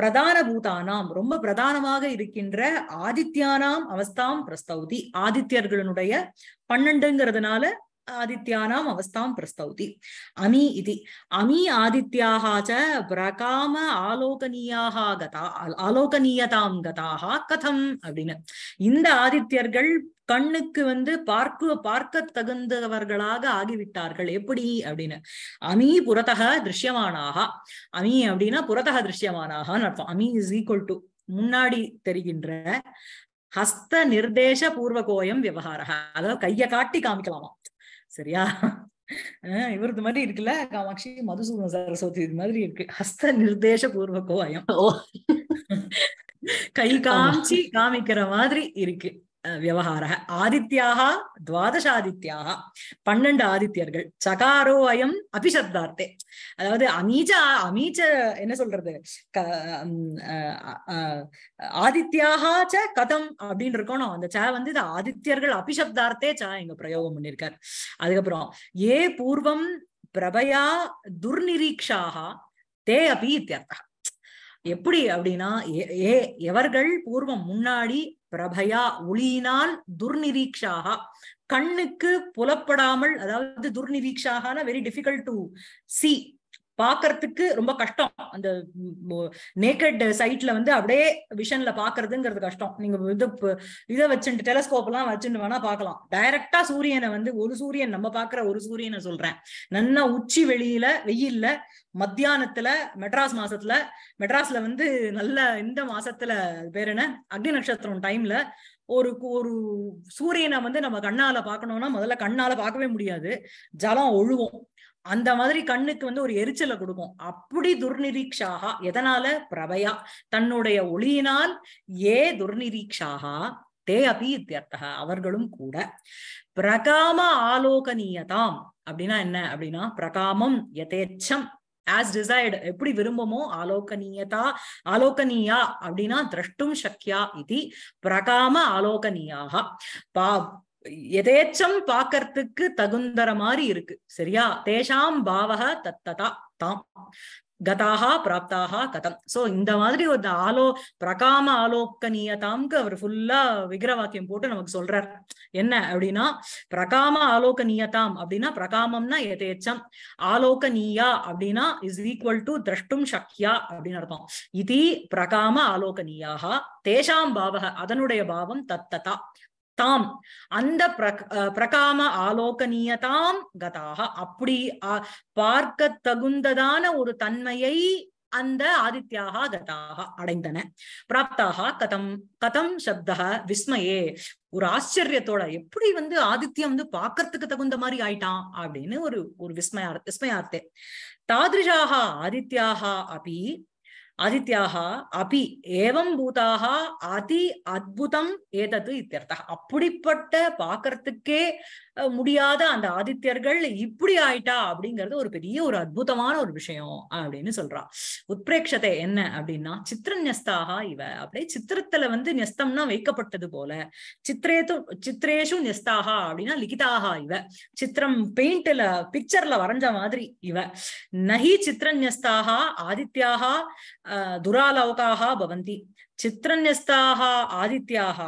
பிரதான பூதானாம் ரொம்ப பிரதானமாக இருக்கின்ற ஆதித்யானாம் அவஸ்தாம் பிரஸ்தௌதி ஆதித்யர்களுடைய பன்னெண்டுங்கிறதுனால ஆதித்யானாம் அவஸ்தாம் பிரஸ்தௌதி அமி இது அமி ஆதித்யாக பிரகாம ஆலோகனியாக கதா ஆலோகனியதாம் கதாக கதம் அப்படின்னு இந்த ஆதித்யர்கள் கண்ணுக்கு வந்து பார்க்க பார்க்க தகுந்தவர்களாக ஆகிவிட்டார்கள் எப்படி அப்படின்னு அமி புறத்தக திருஷ்யமானாக அமி அப்படின்னா புறத்தக திருஷ்யமானாக நடப்போம் அமி இஸ் ஈக்குவல் டு முன்னாடி தெரிகின்ற ஹஸ்த நிர்தேச பூர்வகோயம் விவகார அதாவது கையை காட்டி காமிக்கலாமா சரியா இவரது மாதிரி இருக்குல்ல காமாட்சி மதுசூதன சரஸ்வதி இது மாதிரி இருக்கு ஹஸ்த நிர்தேச பூர்வ கோவாயம் கை காமிச்சு காமிக்கிற மாதிரி இருக்கு விவகார ஆதித்யாக துவாதசாதித்யாக பன்னெண்டு ஆதித்யர்கள் சகாரோ அயம் அபிசப்தார்த்தே அதாவது அமீஜ அமீஜ என்ன சொல்றது ஆதித்யாக ச கதம் அப்படின்னு இருக்கணும் அந்த ச வந்து இது ஆதித்யர்கள் அபிசப்தார்த்தே ச இங்க பிரயோகம் பண்ணியிருக்காரு அதுக்கப்புறம் ஏ பூர்வம் பிரபயா துர்நிரீக்ஷாக தே அபி இத்தியர்த்தா எப்படி அப்படின்னா ஏ எவர்கள் பூர்வம் முன்னாடி பிரபயா ஒளியினால் துர்நிரீக்ஷாக கண்ணுக்கு புலப்படாமல் அதாவது துர்நிரீக்ஷாகனா வெரி டிஃபிகல்ட் டு சி பாக்குறதுக்கு ரொம்ப கஷ்டம் அந்த நேக்கட் சைட்ல வந்து அப்படியே விஷன்ல பாக்குறதுங்கிறது கஷ்டம் நீங்க இது இதை வச்சுட்டு டெலஸ்கோப் எல்லாம் வச்சுட்டு வேணா பாக்கலாம் டைரக்டா சூரியனை வந்து ஒரு சூரியன் நம்ம பாக்குற ஒரு சூரியனை சொல்றேன் நல்லா உச்சி வெளியில வெயில்ல மத்தியானத்துல மெட்ராஸ் மாசத்துல மெட்ராஸ்ல வந்து நல்ல இந்த மாசத்துல பேர் என்ன அக்னி நட்சத்திரம் டைம்ல ஒரு ஒரு சூரியனை வந்து நம்ம கண்ணால பாக்கணும்னா முதல்ல கண்ணால பார்க்கவே முடியாது ஜலம் ஒழுவோம் அந்த மாதிரி கண்ணுக்கு வந்து ஒரு எரிச்சலை கொடுக்கும் அப்படி துர்நிரீக்ஷாகா எதனால பிரபயா தன்னுடைய ஒளியினால் ஏ துர்நிரீக்ஷாகா தே அபி இத்தியர்த்தக அவர்களும் கூட பிரகாம ஆலோகனீயதாம் அப்படின்னா என்ன அப்படின்னா பிரகாமம் எதேச்சம் ஆஸ் டிசைடு எப்படி விரும்பமோ ஆலோகனியதா ஆலோகனியா அப்படின்னா திரஷ்டும் சக்கியா இது பிரகாம ஆலோகனியாக பா எதேச்சம் பாக்கிறதுக்கு தகுந்தர மாதிரி இருக்கு சரியா தேஷாம் பாவக தத்ததா தாம் கதாக பிராப்தாக கதம் சோ இந்த மாதிரி ஒரு ஆலோ பிரகாம ஆலோக்கனியதாம்க்கு அவர் ஃபுல்லா வாக்கியம் போட்டு நமக்கு சொல்றார் என்ன அப்படின்னா பிரகாம ஆலோகனியதாம் அப்படின்னா பிரகாமம்னா எதேச்சம் ஆலோகனியா அப்படின்னா இஸ் ஈக்குவல் டு திரஷ்டும் சக்யா அப்படின்னு அர்த்தம் இது பிரகாம ஆலோகனியாக தேஷாம் பாவக அதனுடைய பாவம் தத்ததா தாம் அந்த பிரகாம ஆலோகனியதாம் கதாக அப்படி பார்க்க தகுந்ததான ஒரு தன்மையை அந்த ஆதித்யாக கதாக அடைந்தன பிராப்தாக கதம் கதம் சப்தக விஸ்மயே ஒரு ஆச்சரியத்தோட எப்படி வந்து ஆதித்யம் வந்து பாக்குறதுக்கு தகுந்த மாதிரி ஆயிட்டான் அப்படின்னு ஒரு ஒரு விஸ்மயார் விஸ்மயார்த்தே தாதிருஷாக ஆதித்யாக அபி ஆதித்யாக அபி ஏவம் பூதாக அதி அத்தம் ஏதது இத்தியர்த்தம் அப்படிப்பட்ட பார்க்கறதுக்கே முடியாத அந்த ஆதித்யர்கள் இப்படி ஆயிட்டா அப்படிங்கிறது ஒரு பெரிய ஒரு அற்புதமான ஒரு விஷயம் அப்படின்னு சொல்றா உத்பிரேட்சத்தை என்ன அப்படின்னா சித்திர இவ அப்படியே சித்திரத்துல வந்து நெஸ்தம்னா வைக்கப்பட்டது போல சித்திரேது சித்திரேஷு நெஸ்தாகா அப்படின்னா லிகிதாகா இவ சித்திரம் பெயிண்ட்ல பிக்சர்ல வரைஞ்ச மாதிரி இவ நகி சித்திர நியஸ்தாகா ஆதித்யாக துராலோகாக பவந்தி சித்திரன்யஸ்தாக ஆதித்யாக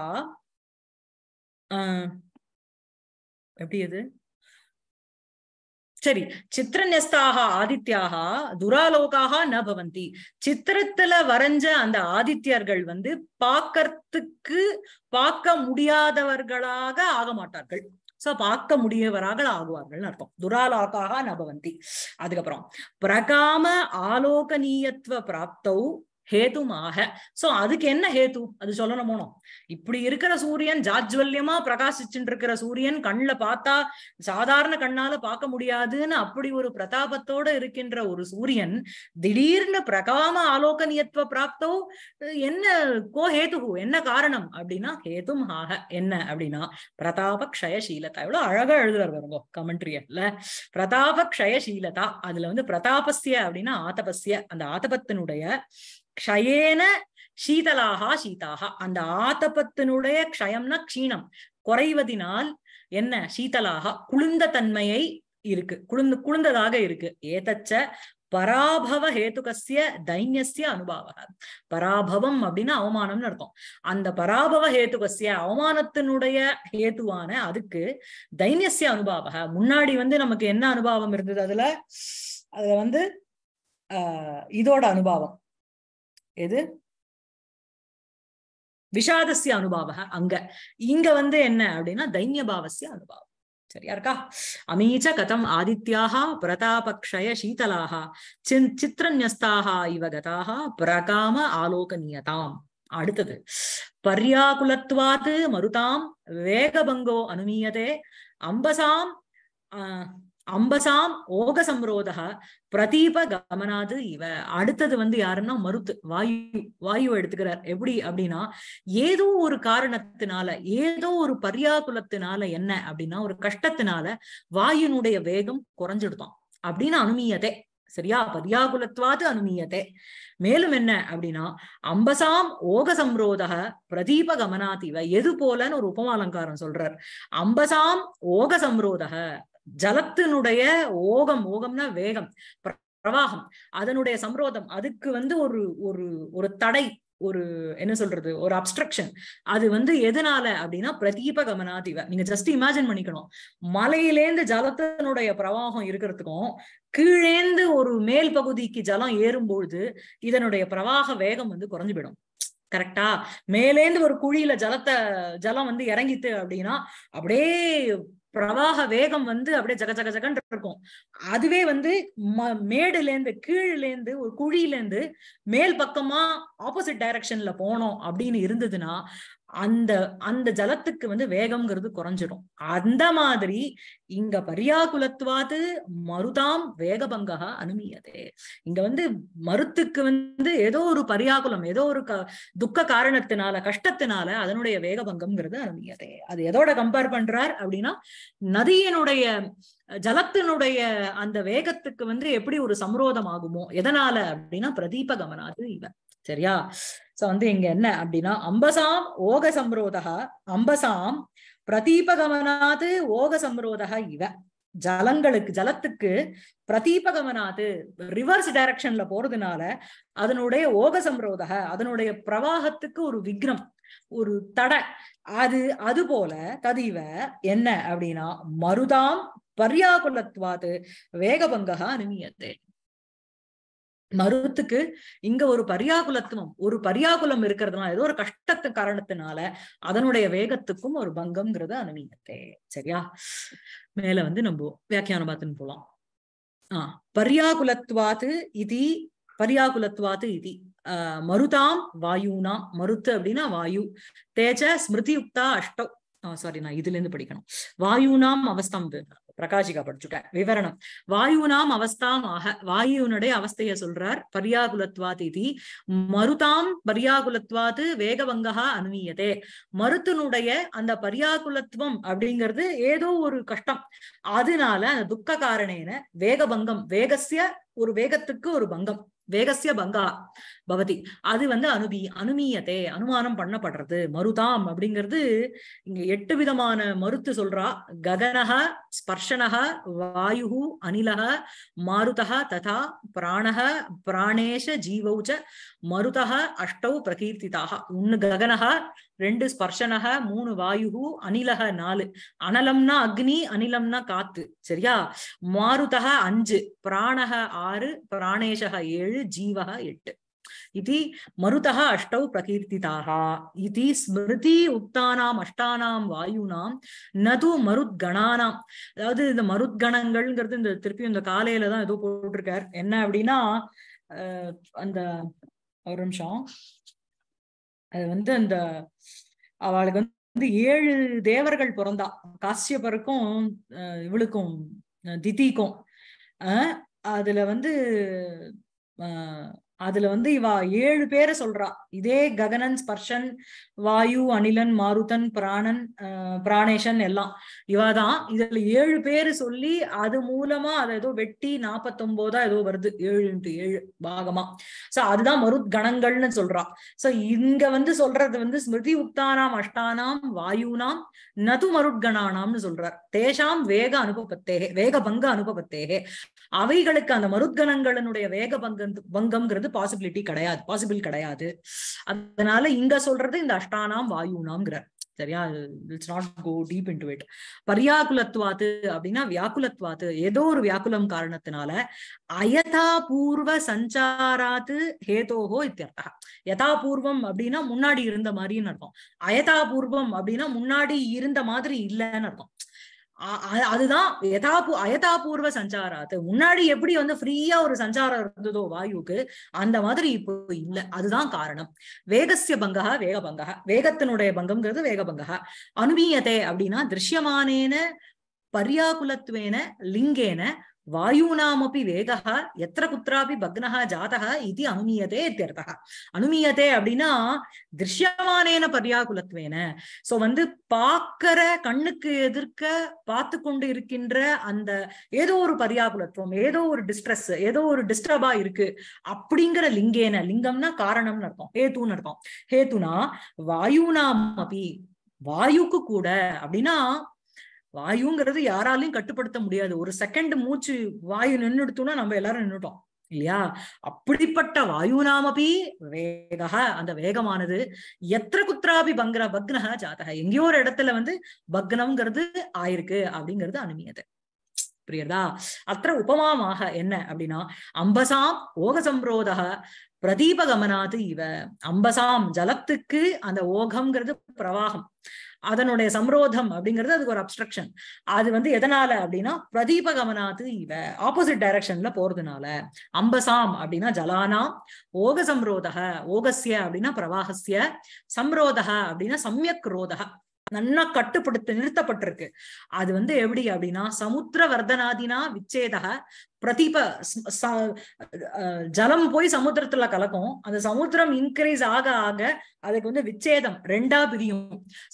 ஆஹ் எப்படி அது சரி நெஸ்தாக ஆதித்யாக துராலோகாக ந பவந்தி சித்திரத்துல வரைஞ்ச அந்த ஆதித்யர்கள் வந்து பார்க்கறதுக்கு பார்க்க முடியாதவர்களாக ஆக மாட்டார்கள் சோ பார்க்க முடியவராக ஆகுவார்கள் அர்த்தம் துராலோகாக பவந்தி அதுக்கப்புறம் பிரகாம ஆலோகனீயத்துவ பிராப்தௌ ஹேதுமாக சோ அதுக்கு என்ன ஹேது அது சொல்லணும் போனோம் இப்படி இருக்கிற சூரியன் ஜாஜ்வல்யமா பிரகாசிச்சுட்டு இருக்கிற சூரியன் கண்ணுல பார்த்தா சாதாரண கண்ணால பார்க்க முடியாதுன்னு அப்படி ஒரு பிரதாபத்தோட இருக்கின்ற ஒரு சூரியன் திடீர்னு பிரகாம ஆலோகனியத்துவ பிராப்தோ என்ன கோ ஹேது என்ன காரணம் அப்படின்னா ஹேதும் ஆக என்ன அப்படின்னா பிரதாப கஷயசீலதா எவ்வளவு அழகா எழுதுறாரு பாருங்க கமெண்ட்ரியல்ல பிரதாப கஷயசீலதா அதுல வந்து பிரதாபஸ்ய அப்படின்னா ஆதபஸ்ய அந்த ஆதபத்தினுடைய க்ஷயேன சீதலாகா சீதாகா அந்த ஆத்தபத்தினுடைய க்ஷயம்னா க்ஷீணம் குறைவதினால் என்ன சீதலாக குளிர்ந்த தன்மையை இருக்கு குளிர்ந்து குளிர்ந்ததாக இருக்கு ஏதச்ச பராபவ ஹேத்துகசிய தைன்யசிய அனுபவ பராபவம் அப்படின்னு அவமானம்னு அர்த்தம் அந்த பராபவ ஹேத்துகசிய அவமானத்தினுடைய ஹேத்துவான அதுக்கு தைன்யசிய அனுபவ முன்னாடி வந்து நமக்கு என்ன அனுபவம் இருந்தது அதுல அதுல வந்து ஆஹ் இதோட அனுபவம் எது விஷாதசிய அனுபவ அங்க இங்க வந்து என்ன அப்படின்னா தைன்ய பாவசிய அனுபவம் சரியா இருக்கா அமீச்ச கதம் ஆதித்யாக பிரதாபக்ஷய சீதலாக சி சித்திரன்யஸ்தாக இவ கதாக பிரகாம ஆலோகனியதாம் அடுத்தது பர்யாகுலத்வாது மருதாம் வேகபங்கோ அனுமீயதே அம்பசாம் அம்பசாம் ஓக சம்ரோதக பிரதீப கமனாது இவ அடுத்தது வந்து யாருன்னா மருத்து வாயு வாயு எடுத்துக்கிறார் எப்படி அப்படின்னா ஏதோ ஒரு காரணத்தினால ஏதோ ஒரு பரியாகுலத்தினால என்ன அப்படின்னா ஒரு கஷ்டத்தினால வாயுனுடைய வேகம் குறைஞ்சிடுதான் அப்படின்னு அனுமியதே சரியா பரியாகுலத்வாது அனுமியதே மேலும் என்ன அப்படின்னா அம்பசாம் ஓக சம்ரோதக பிரதீப கமனாதிவ எது போலன்னு ஒரு உபமாலங்காரம் சொல்றார் அம்பசாம் ஓக சம்ரோதக ஜலத்தினுடைய ஓகம் ஓகம்னா வேகம் பிரவாகம் அதனுடைய சம்ரோதம் அதுக்கு வந்து ஒரு ஒரு ஒரு தடை ஒரு என்ன சொல்றது ஒரு அப்ஸ்ட்ரக்ஷன் அது வந்து எதனால அப்படின்னா பிரதீப கமனாதிவ நீங்க ஜஸ்ட் இமேஜின் பண்ணிக்கணும் மலையிலேந்து ஜலத்தினுடைய பிரவாகம் இருக்கிறதுக்கும் கீழேந்து ஒரு மேல் பகுதிக்கு ஜலம் ஏறும்பொழுது இதனுடைய பிரவாக வேகம் வந்து குறைஞ்சு போயிடும் கரெக்டா மேலேந்து ஒரு குழியில ஜலத்தை ஜலம் வந்து இறங்கிட்டு அப்படின்னா அப்படியே பிரவாக வேகம் வந்து அப்படியே ஜக ஜக ஜகன் இருக்கும் அதுவே வந்து மேடுல இருந்து கீழ்ல இருந்து ஒரு குழியில இருந்து மேல் பக்கமா ஆப்போசிட் டைரக்ஷன்ல போனோம் அப்படின்னு இருந்ததுன்னா அந்த அந்த ஜலத்துக்கு வந்து வேகம்ங்கிறது குறைஞ்சிடும் அந்த மாதிரி இங்க பரியாகுலத்துவாது மருதாம் மருதாம் வேகபங்கா அனுமியதே இங்க வந்து மருத்துக்கு வந்து ஏதோ ஒரு பரியாகுலம் ஏதோ ஒரு துக்க காரணத்தினால கஷ்டத்தினால அதனுடைய வேகபங்கம்ங்கிறது அனுமியதே அது எதோட கம்பேர் பண்றார் அப்படின்னா நதியினுடைய ஜலத்தினுடைய அந்த வேகத்துக்கு வந்து எப்படி ஒரு சம்ரோதம் ஆகுமோ எதனால அப்படின்னா பிரதீப கமனாது இவன் சரியா சோ வந்து இங்க என்ன அப்படின்னா அம்பசாம் ஓக சம்ரோதா அம்பசாம் பிரதீபகமனாது ஓக சம்ரோதா இவ ஜலங்களுக்கு ஜலத்துக்கு பிரதீபகமனாது ரிவர்ஸ் டைரக்ஷன்ல போறதுனால அதனுடைய ஓக சம்ரோதக அதனுடைய பிரவாகத்துக்கு ஒரு விக்னம் ஒரு தட அது அது போல ததிவ என்ன அப்படின்னா மருதாம் பர்யாகுலத்வாது வேகபங்கா அனுமியத்தே மருத்துக்கு இங்க ஒரு பரியாகுலத்துவம் ஒரு பரியாகுலம் இருக்கிறதுனால ஏதோ ஒரு கஷ்டத்து காரணத்தினால அதனுடைய வேகத்துக்கும் ஒரு பங்கம்ங்கிறது அனுமீனத்தே சரியா மேல வந்து நம்ம வியாக்கியான பார்த்துன்னு போலாம் ஆஹ் பரியாகுலத்வாது இது இதி ஆஹ் மருதாம் வாயுனா மருத்து அப்படின்னா வாயு தேஜ ஸ்மிருதி யுக்தா அஷ்டவ் சாரி நான் இதுல இருந்து படிக்கணும் வாயுனாம் அவஸ்தம் பிரகாசிக்கப்படுச்சுட்டேன் விவரணம் வாயுனாம் ஆக வாயுனுடைய அவஸ்தைய சொல்றார் பரியாகுலத்வாத் இது மருதாம் பரியாகுலத்வாது வேகவங்கா அனுமியதே மருத்துனுடைய அந்த பரியாகுலத்துவம் அப்படிங்கிறது ஏதோ ஒரு கஷ்டம் அதனால அந்த துக்க காரணேன வேகபங்கம் வேகசிய ஒரு வேகத்துக்கு ஒரு பங்கம் வேகசிய பங்கா பவதி அது வந்து அனுபி அனுமீயத்தை அனுமானம் பண்ணப்படுறது மருதாம் அப்படிங்கிறது இங்க எட்டு விதமான மருத்து சொல்றா ககனக ஸ்பர்ஷனக வாயு அனிலக மாருதக ததா பிராணக பிராணேஷ ஜீவௌச்ச மருதக அஷ்டௌ பிரகீர்த்திதாக ஒன்னு ககனக ரெண்டு ஸ்பர்ஷனக மூணு வாயு அனிலக நாலு அனலம்னா அக்னி அனிலம்னா காத்து சரியா மாருதக அஞ்சு பிராணக ஆறு பிராணேஷக ஏழு ஜீவக எட்டு இது மருத அஷ்டௌ प्रकीर्तिताः இது ஸ்மிருதி उक्तानाम् அஷ்டானாம் வாயுனாம் நது மருத்கணானாம் அதாவது இந்த மருத்கணங்கள்ங்கிறது இந்த திருப்பியும் இந்த காலையில தான் ஏதோ போட்டிருக்கார் என்ன அப்படின்னா அந்த ஒரு நிமிஷம் அது வந்து அந்த அவளுக்கு வந்து ஏழு தேவர்கள் பிறந்தா காசியப்பருக்கும் இவளுக்கும் திதிக்கும் அதுல வந்து அதுல வந்து இவா ஏழு பேரை சொல்றா இதே ககனன் ஸ்பர்ஷன் வாயு அனிலன் மாருதன் பிராணன் பிராணேஷன் எல்லாம் இவாதான் இதுல ஏழு பேரு சொல்லி அது மூலமா அதை ஏதோ வெட்டி நாப்பத்தொன்பதா ஏதோ வருது ஏழு இன்ட்டு ஏழு பாகமா சோ அதுதான் மருத் கணங்கள்னு சொல்றா சோ இங்க வந்து சொல்றது வந்து ஸ்மிருதி உக்தானாம் அஷ்டானாம் வாயுனாம் நது மருட்கணானாம்னு சொல்றார் தேஷாம் வேக அனுபவத்தேகே வேக பங்க அனுபவத்தேகே அவைகளுக்கு அந்த மருத்கணங்களுடைய வேக பங்கம் பங்கம்ங்கிறது பாசிபிலிட்டி கிடையாது பாசிபிள் கிடையாது அதனால இங்க சொல்றது இந்த அஷ்டானாம் வாயுனாம்ங்கிறார் சரியா it's not go deep into it பர்யாக்குலத்வாத்து அப்படின்னா வியாக்குலத்வாத்து ஏதோ ஒரு வியாக்குலம் காரணத்தினால அயதாபூர்வ சஞ்சாராத்து ஹேதோஹோ இத்தியர்த்தா யதாபூர்வம் அப்படின்னா முன்னாடி இருந்த மாதிரின்னு அர்த்தம் அயதாபூர்வம் அப்படின்னா முன்னாடி இருந்த மாதிரி இல்லைன்னு அர்த்தம் அதுதான் யதாபூ அயதாபூர்வ சஞ்சாராத்து முன்னாடி எப்படி வந்து ஃப்ரீயா ஒரு சஞ்சாரம் இருந்ததோ வாயுக்கு அந்த மாதிரி இப்போ இல்ல அதுதான் காரணம் வேகசிய பங்கா வேகபங்கா வேகத்தினுடைய பங்கம்ங்கிறது வேகபங்கா அனுமீயத்தை அப்படின்னா திருஷ்யமானேன பரியாகுலத்துவேன லிங்கேன வாயூனாமப்பி வேகா எத்திர குத்ராபி பக்னஹா ஜாதகா இது அனுமியதே இத்தியர்த்தா அனுமியதே அப்படின்னா திருஷ்யமானேன பர்யாகுலத்வேன சோ வந்து பாக்கற கண்ணுக்கு எதிர்க்க பார்த்து கொண்டு இருக்கின்ற அந்த ஏதோ ஒரு பர்யாகுலத்துவம் ஏதோ ஒரு டிஸ்ட்ரெஸ் ஏதோ ஒரு டிஸ்டர்பா இருக்கு அப்படிங்கிற லிங்கேன லிங்கம்னா காரணம்னு அர்த்தம் ஹேத்துன்னு அர்த்தம் ஹேத்துனா வாயுனாம் அப்படி வாயுக்கு கூட அப்படின்னா வாயுங்கிறது யாராலையும் கட்டுப்படுத்த முடியாது ஒரு செகண்ட் மூச்சு வாயு எடுத்தோம்னா நம்ம எல்லாரும் நின்றுட்டோம் இல்லையா அப்படிப்பட்ட வாயு நாமபி வேக அந்த வேகமானது எத்திர குத்ராபி பங்கர பக்னஹா ஜாதக எங்கேயோ ஒரு இடத்துல வந்து பக்னம்ங்கிறது ஆயிருக்கு அப்படிங்கிறது அனுமியது புரியுதா அத்த உபமாமாக என்ன அப்படின்னா அம்பசாம் ஓக சம்ரோதக பிரதீப கமனாது இவ அம்பசாம் ஜலத்துக்கு அந்த ஓகம்ங்கிறது பிரவாகம் அதனுடைய சம்ரோதம் அப்படிங்கிறது அதுக்கு ஒரு அப்ஸ்ட்ரக்ஷன் அது வந்து எதனால அப்படின்னா பிரதீப கவனாத்து இவ ஆப்போசிட் டைரக்ஷன்ல போறதுனால அம்பசாம் அப்படின்னா ஜலானா ஓக சம்ரோதக ஓகசிய அப்படின்னா பிரவாகசிய சம்ரோதக அப்படின்னா சமயக் ரோதக நன்னா கட்டுப்படுத்த நிறுத்தப்பட்டிருக்கு அது வந்து எப்படி அப்படின்னா சமுத்திர வர்தனாதினா விச்சேத பிரதிப ஜலம் போய் சமுத்திரத்துல கலக்கும் அந்த சமுத்திரம் இன்க்ரீஸ் ஆக ஆக அதுக்கு வந்து விச்சேதம் ரெண்டா பிரியும்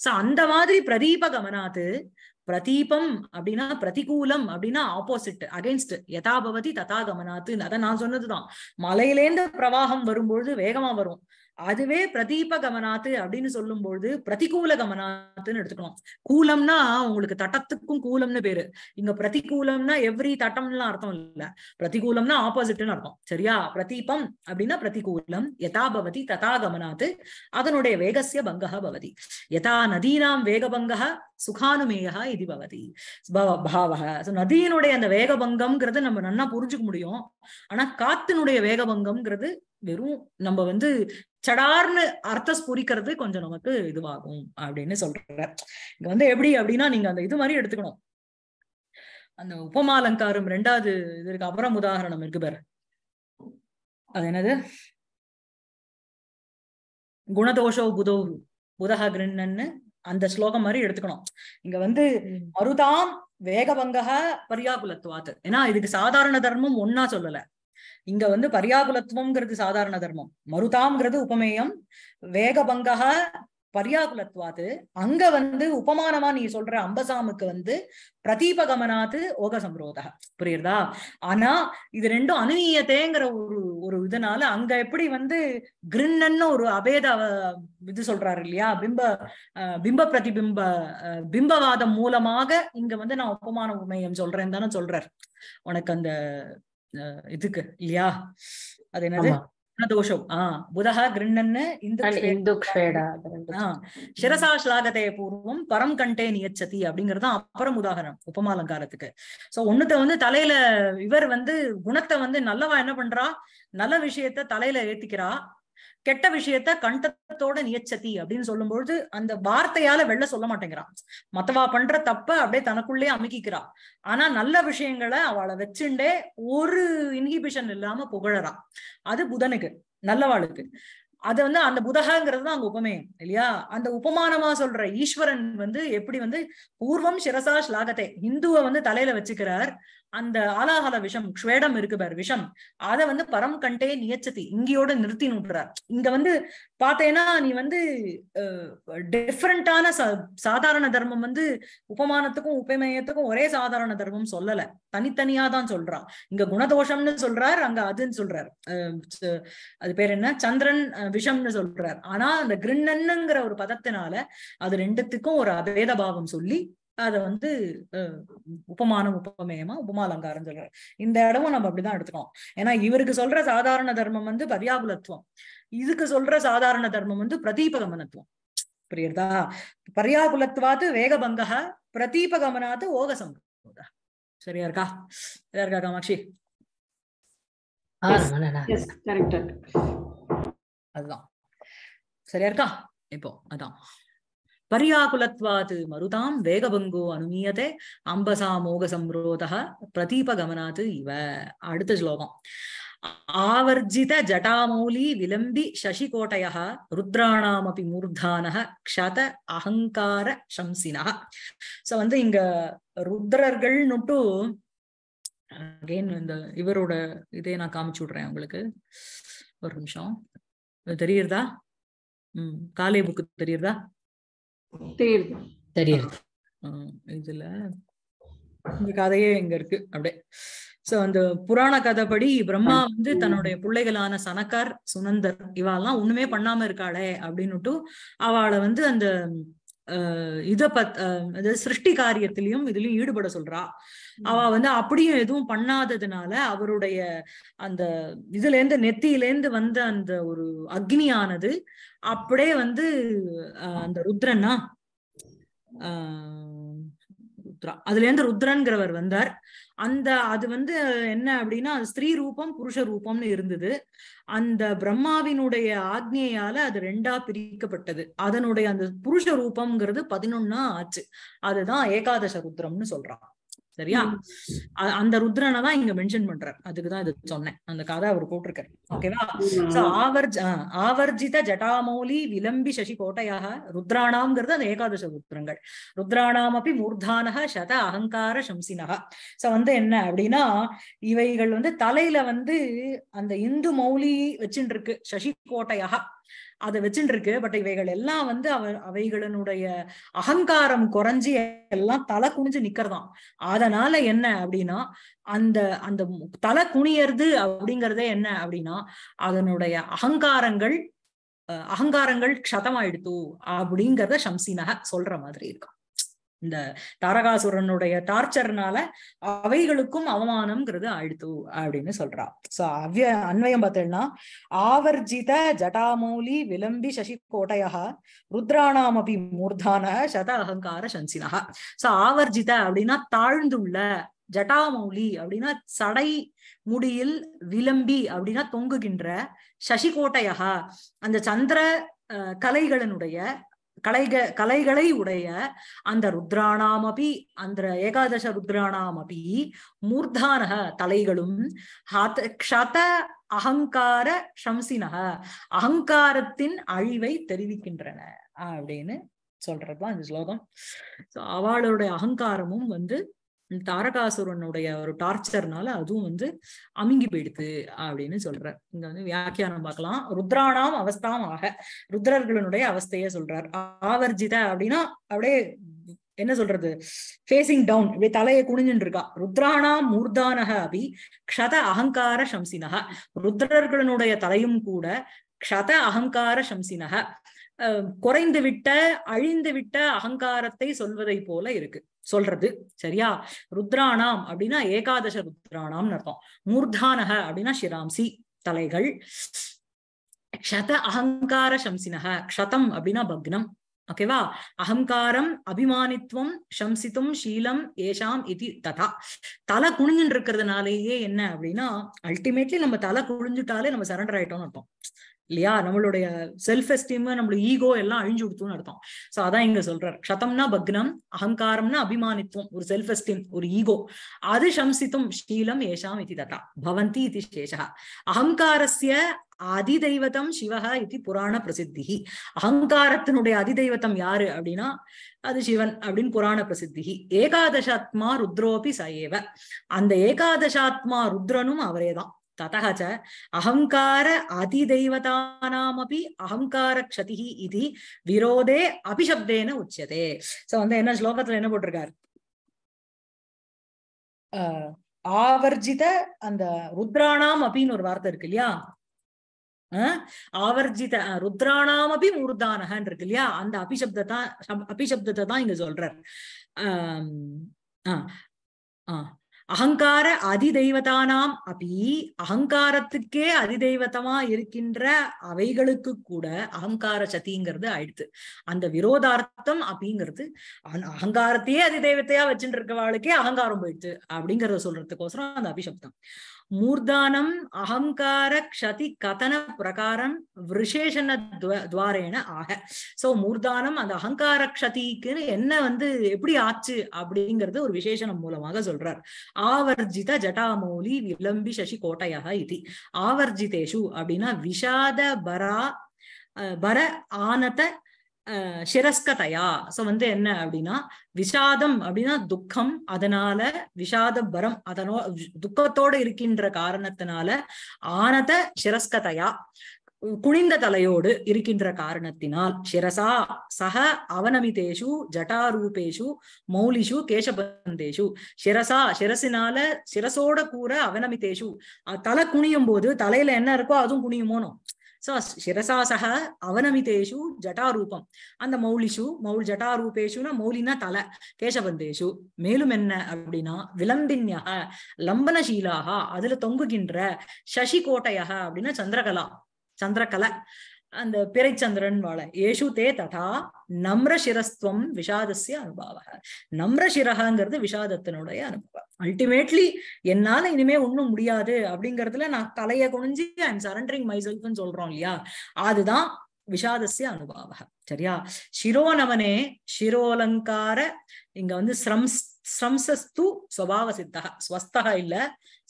சோ அந்த மாதிரி பிரதீப கமனாத்து பிரதீபம் அப்படின்னா பிரதிகூலம் அப்படின்னா ஆப்போசிட் அகைன்ஸ்ட் யதாபவதி ததா கமனாத்துன்னு அதை நான் சொன்னதுதான் மலையிலேந்து பிரவாகம் வரும்பொழுது வேகமா வரும் அதுவே பிரதீப கமனாத்து அப்படின்னு சொல்லும் பொழுது பிரதிகூல கமனாத்துன்னு எடுத்துக்கணும் கூலம்னா உங்களுக்கு தட்டத்துக்கும் கூலம்னு பேரு இங்க பிரதிகூலம்னா எவ்ரி தட்டம்லாம் அர்த்தம் இல்ல பிரதிகூலம்னா ஆப்போசிட்னு அர்த்தம் சரியா பிரதீபம் அப்படின்னா பிரதிகூலம் யதா பவதி ததா கமனாத்து அதனுடைய வேகசிய பங்கக பவதி யதா நதீனாம் வேகபங்கக சுகானுமேயா இது பவதி பாவக நதியினுடைய அந்த வேகபங்கம்ங்கிறது நம்ம நல்லா புரிஞ்சுக்க முடியும் ஆனா காத்தினுடைய வேகபங்கம்ங்கிறது வெறும் நம்ம வந்து சடார்னு அர்த்த ஸ்புரிக்கிறது கொஞ்சம் நமக்கு இதுவாகும் அப்படின்னு சொல்ற இங்க வந்து எப்படி அப்படின்னா நீங்க அந்த இது மாதிரி எடுத்துக்கணும் அந்த உபமாலங்காரம் ரெண்டாவது இது இருக்கு அப்புறம் உதாகரணம் இருக்கு பேர் அது என்னது குணதோஷோ புதோ புதக கிருண்ணன்னு அந்த ஸ்லோகம் மாதிரி எடுத்துக்கணும் இங்க வந்து மருதாம் வேகபங்க பரியாகுலத்துவாத்து ஏன்னா இதுக்கு சாதாரண தர்மம் ஒன்னா சொல்லலை இங்க வந்து பரியாகுலத்துவம்ங்கிறது சாதாரண தர்மம் மருதாம்ங்கிறது உபமேயம் வேகபங்கா பரியாகுலத்வாது அங்க வந்து உபமானமா நீ சொல்ற அம்பசாமுக்கு வந்து பிரதீபகமனாத்து ஓக சம்ரோதா புரியுறதா ஆனா இது ரெண்டும் அனுநீயத்தேங்கிற ஒரு ஒரு இதனால அங்க எப்படி வந்து கிருண்ணன்னு ஒரு அபேத இது சொல்றாரு இல்லையா பிம்ப பிம்ப பிரதிபிம்ப பிம்பவாதம் மூலமாக இங்க வந்து நான் உபமான உமையம் சொல்றேன் தானே சொல்றார் உனக்கு அந்த இதுக்கு இல்லையா அது என்னது தோஷம் ஆஹ் புதா கிருண்ணன்னு சிரசா ஸ்லாகத்தை பூர்வம் பரம் கண்டே நியச்சதி அப்படிங்கறது அப்புறம் உதாகரணம் உபமாலங்காரத்துக்கு சோ ஒண்ணுத்த வந்து தலையில இவர் வந்து குணத்தை வந்து நல்லவா என்ன பண்றா நல்ல விஷயத்த தலையில ஏத்திக்கிறா கெட்ட விஷயத்த கண்டத்தோட நியச்சதி அப்படின்னு சொல்லும்பொழுது அந்த வார்த்தையால வெளில சொல்ல மாட்டேங்கிறான் மத்தவா பண்ற தப்ப அப்படியே தனக்குள்ளே அமுக்கிக்கிறான் ஆனா நல்ல விஷயங்களை அவளை வச்சுண்டே ஒரு இன்ஹிபிஷன் இல்லாம புகழறான் அது புதனுக்கு நல்லவாளுக்கு அது வந்து அந்த புதகங்கிறது தான் அங்க உபமேயம் இல்லையா அந்த உபமானமா சொல்ற ஈஸ்வரன் வந்து எப்படி வந்து பூர்வம் சிரசா ஸ்லாகத்தை இந்துவை வந்து தலையில வச்சுக்கிறார் அந்த ஆலாகல விஷம் ஸ்வேடம் இருக்கு பாரு விஷம் அத வந்து பரம் கண்டே நியச்சதி இங்கேயோட நிறுத்தி நுட்டுறார் இங்க வந்து பார்த்தேன்னா நீ வந்து டிஃப்ரெண்டான சாதாரண தர்மம் வந்து உபமானத்துக்கும் உபமேயத்துக்கும் ஒரே சாதாரண தர்மம் சொல்லல தனித்தனியா தான் சொல்றான் இங்க குணதோஷம்னு சொல்றார் அங்க அதுன்னு சொல்றார் அது பேர் என்ன சந்திரன் விஷம்னு சொல்றார் ஆனா அந்த கிருண்ணன்னுங்கிற ஒரு பதத்தினால அது ரெண்டுத்துக்கும் ஒரு அபேத பாவம் சொல்லி அத வந்து உபமானம் உபமேயமா அலங்காரம் சொல்றாரு இந்த இடமும் நம்ம அப்படிதான் எடுத்துக்கணும் ஏன்னா இவருக்கு சொல்ற சாதாரண தர்மம் வந்து பரியாகுலத்துவம் இதுக்கு சொல்ற சாதாரண தர்மம் வந்து பிரதீப கமனத்துவம் புரியுறதா பரியாகுலத்துவாத்து வேகபங்க ஓக ஓகசம் சரியா இருக்கா சரியா இருக்கா காமாட்சி அதுதான் சரியா இருக்கா இப்போ அதான் பரியாகுலத்வாது மருதாம் வேகபங்கோ அனுமியதே அம்பசா மோக பிரதீப பிரதீபகமனாத் இவ அடுத்த ஸ்லோகம் ஆவர்ஜித ஜட்டாமௌலி விலம்பி ருத்ராணாம் ருத்ராணாமபி மூர்தான க்ஷத அகங்கார சம்சினா சோ வந்து இங்க ருத்ரர்கள் மட்டும் இந்த இவரோட இதே நான் காமிச்சு விடுறேன் உங்களுக்கு ஒரு நிமிஷம் தெரியுறதா உம் காலே புக்கு தெரியுறதா தெரியுது தெரியுது இதுல இந்த கதையே இங்க இருக்கு அப்படியே சோ அந்த புராண கதைப்படி பிரம்மா வந்து தன்னுடைய பிள்ளைகளான சனக்கார் சுனந்தர் இவாலாம் ஒண்ணுமே பண்ணாம இருக்காளே அப்படின்னுட்டு அவளை வந்து அந்த இத பத் சிருஷ்டி காரியத்திலயும் இதுலயும் ஈடுபட சொல்றா அவ வந்து அப்படியும் எதுவும் பண்ணாததுனால அவருடைய அந்த இதுல இருந்து நெத்தியில இருந்து வந்த அந்த ஒரு அக்னியானது அப்படியே வந்து அந்த ருத்ரன்னா ருத்ரா அதுல இருந்து ருத்ரன்கிறவர் வந்தார் அந்த அது வந்து என்ன அப்படின்னா அது ஸ்திரீ ரூபம் புருஷ ரூபம்னு இருந்தது அந்த பிரம்மாவினுடைய ஆக்னியால அது ரெண்டா பிரிக்கப்பட்டது அதனுடைய அந்த புருஷ ரூபம்ங்கிறது பதினொன்னா ஆச்சு அதுதான் ஏகாதச ருத்ரம்னு சொல்றான் சரியா அந்த ருத்ரனை தான் இங்க மென்ஷன் பண்றார் அதுக்குதான் இது சொன்னேன் அந்த கதை அவர் போட்டிருக்காரு ஓகேவா சோ ஆவர்ஜ ஆவர்ஜித ஜட்டாமௌலி விலம்பி சசி கோட்டையாக ருத்ராணாம்ங்கிறது அந்த ஏகாதச ருத்ரங்கள் ருத்ராணாம் அப்படி மூர்தானக சத அகங்கார சம்சினகா சோ வந்து என்ன அப்படின்னா இவைகள் வந்து தலையில வந்து அந்த இந்து மௌலி வச்சுட்டு இருக்கு சசி கோட்டையாக அதை வச்சுட்டு இருக்கு பட் இவைகள் எல்லாம் வந்து அவ அவைகளினுடைய அகங்காரம் குறைஞ்சி எல்லாம் தலை குனிஞ்சு நிக்கிறதாம் அதனால என்ன அப்படின்னா அந்த அந்த தலை குனியறது அப்படிங்கறதே என்ன அப்படின்னா அதனுடைய அகங்காரங்கள் அகங்காரங்கள் கஷதமாயிடுத்து அப்படிங்கிறத ஷம்சீனக சொல்ற மாதிரி இருக்கும் இந்த தாரகாசுரனுடைய டார்ச்சர்னால அவைகளுக்கும் அவமானம்ங்கிறது ஆயிடுத்து அப்படின்னு சொல்றா சோ அவ்ய அன்வயம் பார்த்தேன்னா ஆவர்ஜித ஜட்டாமூலி விளம்பி சசி கோட்டையா ருத்ராணாம் அபி மூர்தான சத அகங்கார சன்சினா சோ ஆவர்ஜித அப்படின்னா தாழ்ந்துள்ள ஜட்டாமௌலி அப்படின்னா சடை முடியில் விளம்பி அப்படின்னா தொங்குகின்ற சசிகோட்டையா அந்த சந்திர கலைகளினுடைய கலைக கலைகளை உடைய அந்த ருத்ராணாம் அந்த ஏகாதச ருத்ராணாம் அப்படி மூர்தான தலைகளும் ஹத அகங்கார சம்சினக அகங்காரத்தின் அழிவை தெரிவிக்கின்றன அப்படின்னு சொல்றதுதான் இந்த ஸ்லோகம் அவளுடைய அகங்காரமும் வந்து தாரகாசுரனுடைய ஒரு டார்ச்சர்னால அதுவும் வந்து அமுங்கி போயிடுது அப்படின்னு சொல்றார் இங்க வந்து வியாக்கியானம் பார்க்கலாம் ருத்ரானாம் அவஸ்தாம் ஆக ருத்ரர்களுடைய அவஸ்தைய சொல்றார் ஆவர்ஜித அப்படின்னா அப்படியே என்ன சொல்றது ஃபேசிங் டவுன் இப்படி தலையை குனிஞ்சுட்டு இருக்கா ருத்ராணா மூர்தானக அபி க்ஷத அகங்கார சம்சினக ருத்ரர்களுடைய தலையும் கூட க்ஷத அகங்கார சம்சினக குறைந்து விட்ட அழிந்து விட்ட அகங்காரத்தை சொல்வதை போல இருக்கு சொல்றது சரியா ருத்ராணாம் அப்படின்னா ஏகாதச ருத்ராணாம்னு அர்த்தம் மூர்தானக அப்படின்னா ஷிராம்சி தலைகள் க்ஷத அகங்கார சம்சினக க்ஷதம் அப்படின்னா பக்னம் ஓகேவா அகங்காரம் அபிமானித்துவம் சம்சித்தும் ஷீலம் ஏஷாம் இது ததா தலை குனிஞ்சுட்டு இருக்கிறதுனாலேயே என்ன அப்படின்னா அல்டிமேட்லி நம்ம தலை குழிஞ்சுட்டாலே நம்ம சரண்டர் ஆயிட்டோம்னு அர்த்தம் இல்லையா நம்மளுடைய செல்ஃப் எஸ்டீம் நம்மளுடைய ஈகோ எல்லாம் அழிஞ்சு கொடுத்தோம்னு அர்த்தம் சோ அதான் இங்க சொல்றாரு சதம்னா பக்னம் அகங்காரம்னா அபிமானித்துவம் ஒரு செல்ஃப் எஸ்டீம் ஒரு ஈகோ அது சம்சித்தும் ஷீலம் ஏஷாம் இது ததா பவந்தி இது சேஷா அகங்காரஸ்ய அதிதெய்வதம் சிவக இது புராண பிரசித்தி அகங்காரத்தினுடைய அதிதெய்வத்தம் யாரு அப்படின்னா அது சிவன் அப்படின்னு புராண பிரசித்தி ஏகாதசாத்மா ருத்ரோபி சயேவ அந்த ஏகாதசாத்மா ருத்ரனும் அவரேதான் ततः च अहङ्कार அதிதெய்வதானாமபி அகங்கார க்ஷதி இது விரோதே அபிசப்தேன உச்சதே சோ வந்து என்ன ஸ்லோகத்துல என்ன போட்டிருக்காரு ஆவர்ஜித அந்த ருத்ராணாம் அப்படின்னு ஒரு வார்த்தை இருக்கு இல்லையா ஆவர்ஜித ருத்ராணாம் அப்படி மூர்தானகன் இருக்கு இல்லையா அந்த அபிசப்தான் அபிசப்தத்தை தான் இங்க சொல்றார் ஆஹ் ஆஹ் அகங்கார அதிதெய்வதானாம் அபி அகங்காரத்துக்கே அதிதெய்வதமா இருக்கின்ற அவைகளுக்கு கூட அகங்கார சதிங்கிறது ஆயிடுத்து அந்த விரோதார்த்தம் அப்படிங்கிறது அகங்காரத்தையே அதிதெய்வத்தையா வச்சுட்டு இருக்கவாளுக்கே அகங்காரம் போயிடுச்சு அப்படிங்கறத சொல்றதுக்கோசரம் அந்த அபிஷப்தம் மூர்தானம் அகங்கார கதி கதன பிரகாரம் விசேஷன துவாரேன ஆக சோ மூர்தானம் அந்த அகங்கார க்ஷதிக்கு என்ன வந்து எப்படி ஆச்சு அப்படிங்கிறது ஒரு விசேஷனம் மூலமாக சொல்றார் ஆவர்ஜித ஜட்டாமௌலி விளம்பி சசி கோட்டையாக இது ஆவர்ஜிதேஷு அப்படின்னா விஷாத பரா பர ஆனத ஷிரஸ்கதையா சோ வந்து என்ன அப்படின்னா விஷாதம் அப்படின்னா துக்கம் அதனால விஷாத பரம் அதனோ துக்கத்தோட இருக்கின்ற காரணத்தினால ஆனத ஷிரஸ்கதையா குனிந்த தலையோடு இருக்கின்ற காரணத்தினால் சிரசா சக அவனமிதேஷு ஜட்டாரூபேஷு மௌலிஷு கேசபந்தேஷு சிரசா சிரசினால சிரசோட கூற அவனமிதேஷு தலை குனியும் போது தலையில என்ன இருக்கோ அதுவும் குனியுமோனோ சோ சிரசா அவனமிதேஷு ஜட்டாரூபம் அந்த மௌலிஷு மௌல் ஜட்டாரூபேஷுனா மௌலினா தலை கேசவந்தேஷு மேலும் என்ன அப்படின்னா விலம்பின்யக லம்பனசீலாக அதுல தொங்குகின்ற சசி கோட்டையா அப்படின்னா சந்திரகலா சந்திரகலை அந்த பிறைச்சந்திரன் வாழ ஏஷு தே ததா நம்ரசிரஸ்துவம் விஷாதசிய அனுபவ நம்ரசிரகாங்கிறது விஷாதத்தினுடைய அனுபவம் அல்டிமேட்லி என்னால இனிமே ஒண்ணும் முடியாது அப்படிங்கறதுல நான் தலையை குனிஞ்சு ஐம் சரண்டரிங் மை செல்ஃப்னு சொல்றோம் இல்லையா அதுதான் விஷாதசிய அனுபவ சரியா சிரோநவனே சிரோலங்கார இங்க வந்து சிரம்ஸ் ஸ்ரம்சஸ்து சுவாவ சித்தகா ஸ்வஸ்தகா இல்ல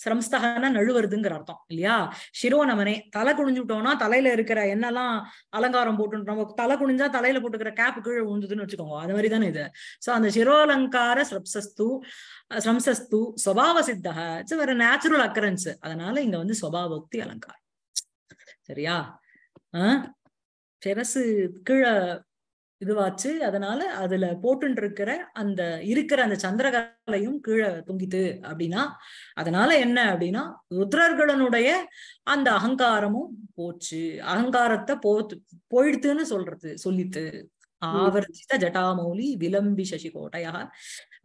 சிரம்ஸ்தகனா நழுவருதுங்கிற அர்த்தம் இல்லையா சிரோநமனே தலை குனிஞ்சுட்டோம்னா தலையில இருக்கிற என்னெல்லாம் அலங்காரம் போட்டு நம்ம தலை குனிஞ்சா தலையில போட்டுக்கிற கேப் கீழே உழுந்துதுன்னு வச்சுக்கோங்க அது மாதிரி தானே இது சோ அந்த சிரோலங்கார ஸ்ரப்சஸ்து ஸ்ரம்சஸ்து சுவாவ சித்தக இட்ஸ் வேற நேச்சுரல் அக்கரன்ஸ் அதனால இங்க வந்து சுவாபோக்தி அலங்காரம் சரியா ஆஹ் சிரசு கீழே இதுவாச்சு அதனால அதுல போட்டு இருக்கிற அந்த இருக்கிற அந்த சந்திரகலையும் கீழே தொங்கித்து அப்படின்னா அதனால என்ன அப்படின்னா ருத்ரர்களனுடைய அந்த அகங்காரமும் போச்சு அகங்காரத்தை போத்து போயிடுத்துன்னு சொல்றது சொல்லித்து ஆவர்ஜித ஜட்டாமௌலி விலம்பி சசிகோட்டையா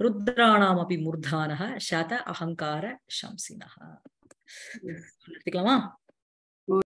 ருத்ராணாம் அப்படி முர்தானக சத அகங்கார சம்சினகா எடுத்துக்கலாமா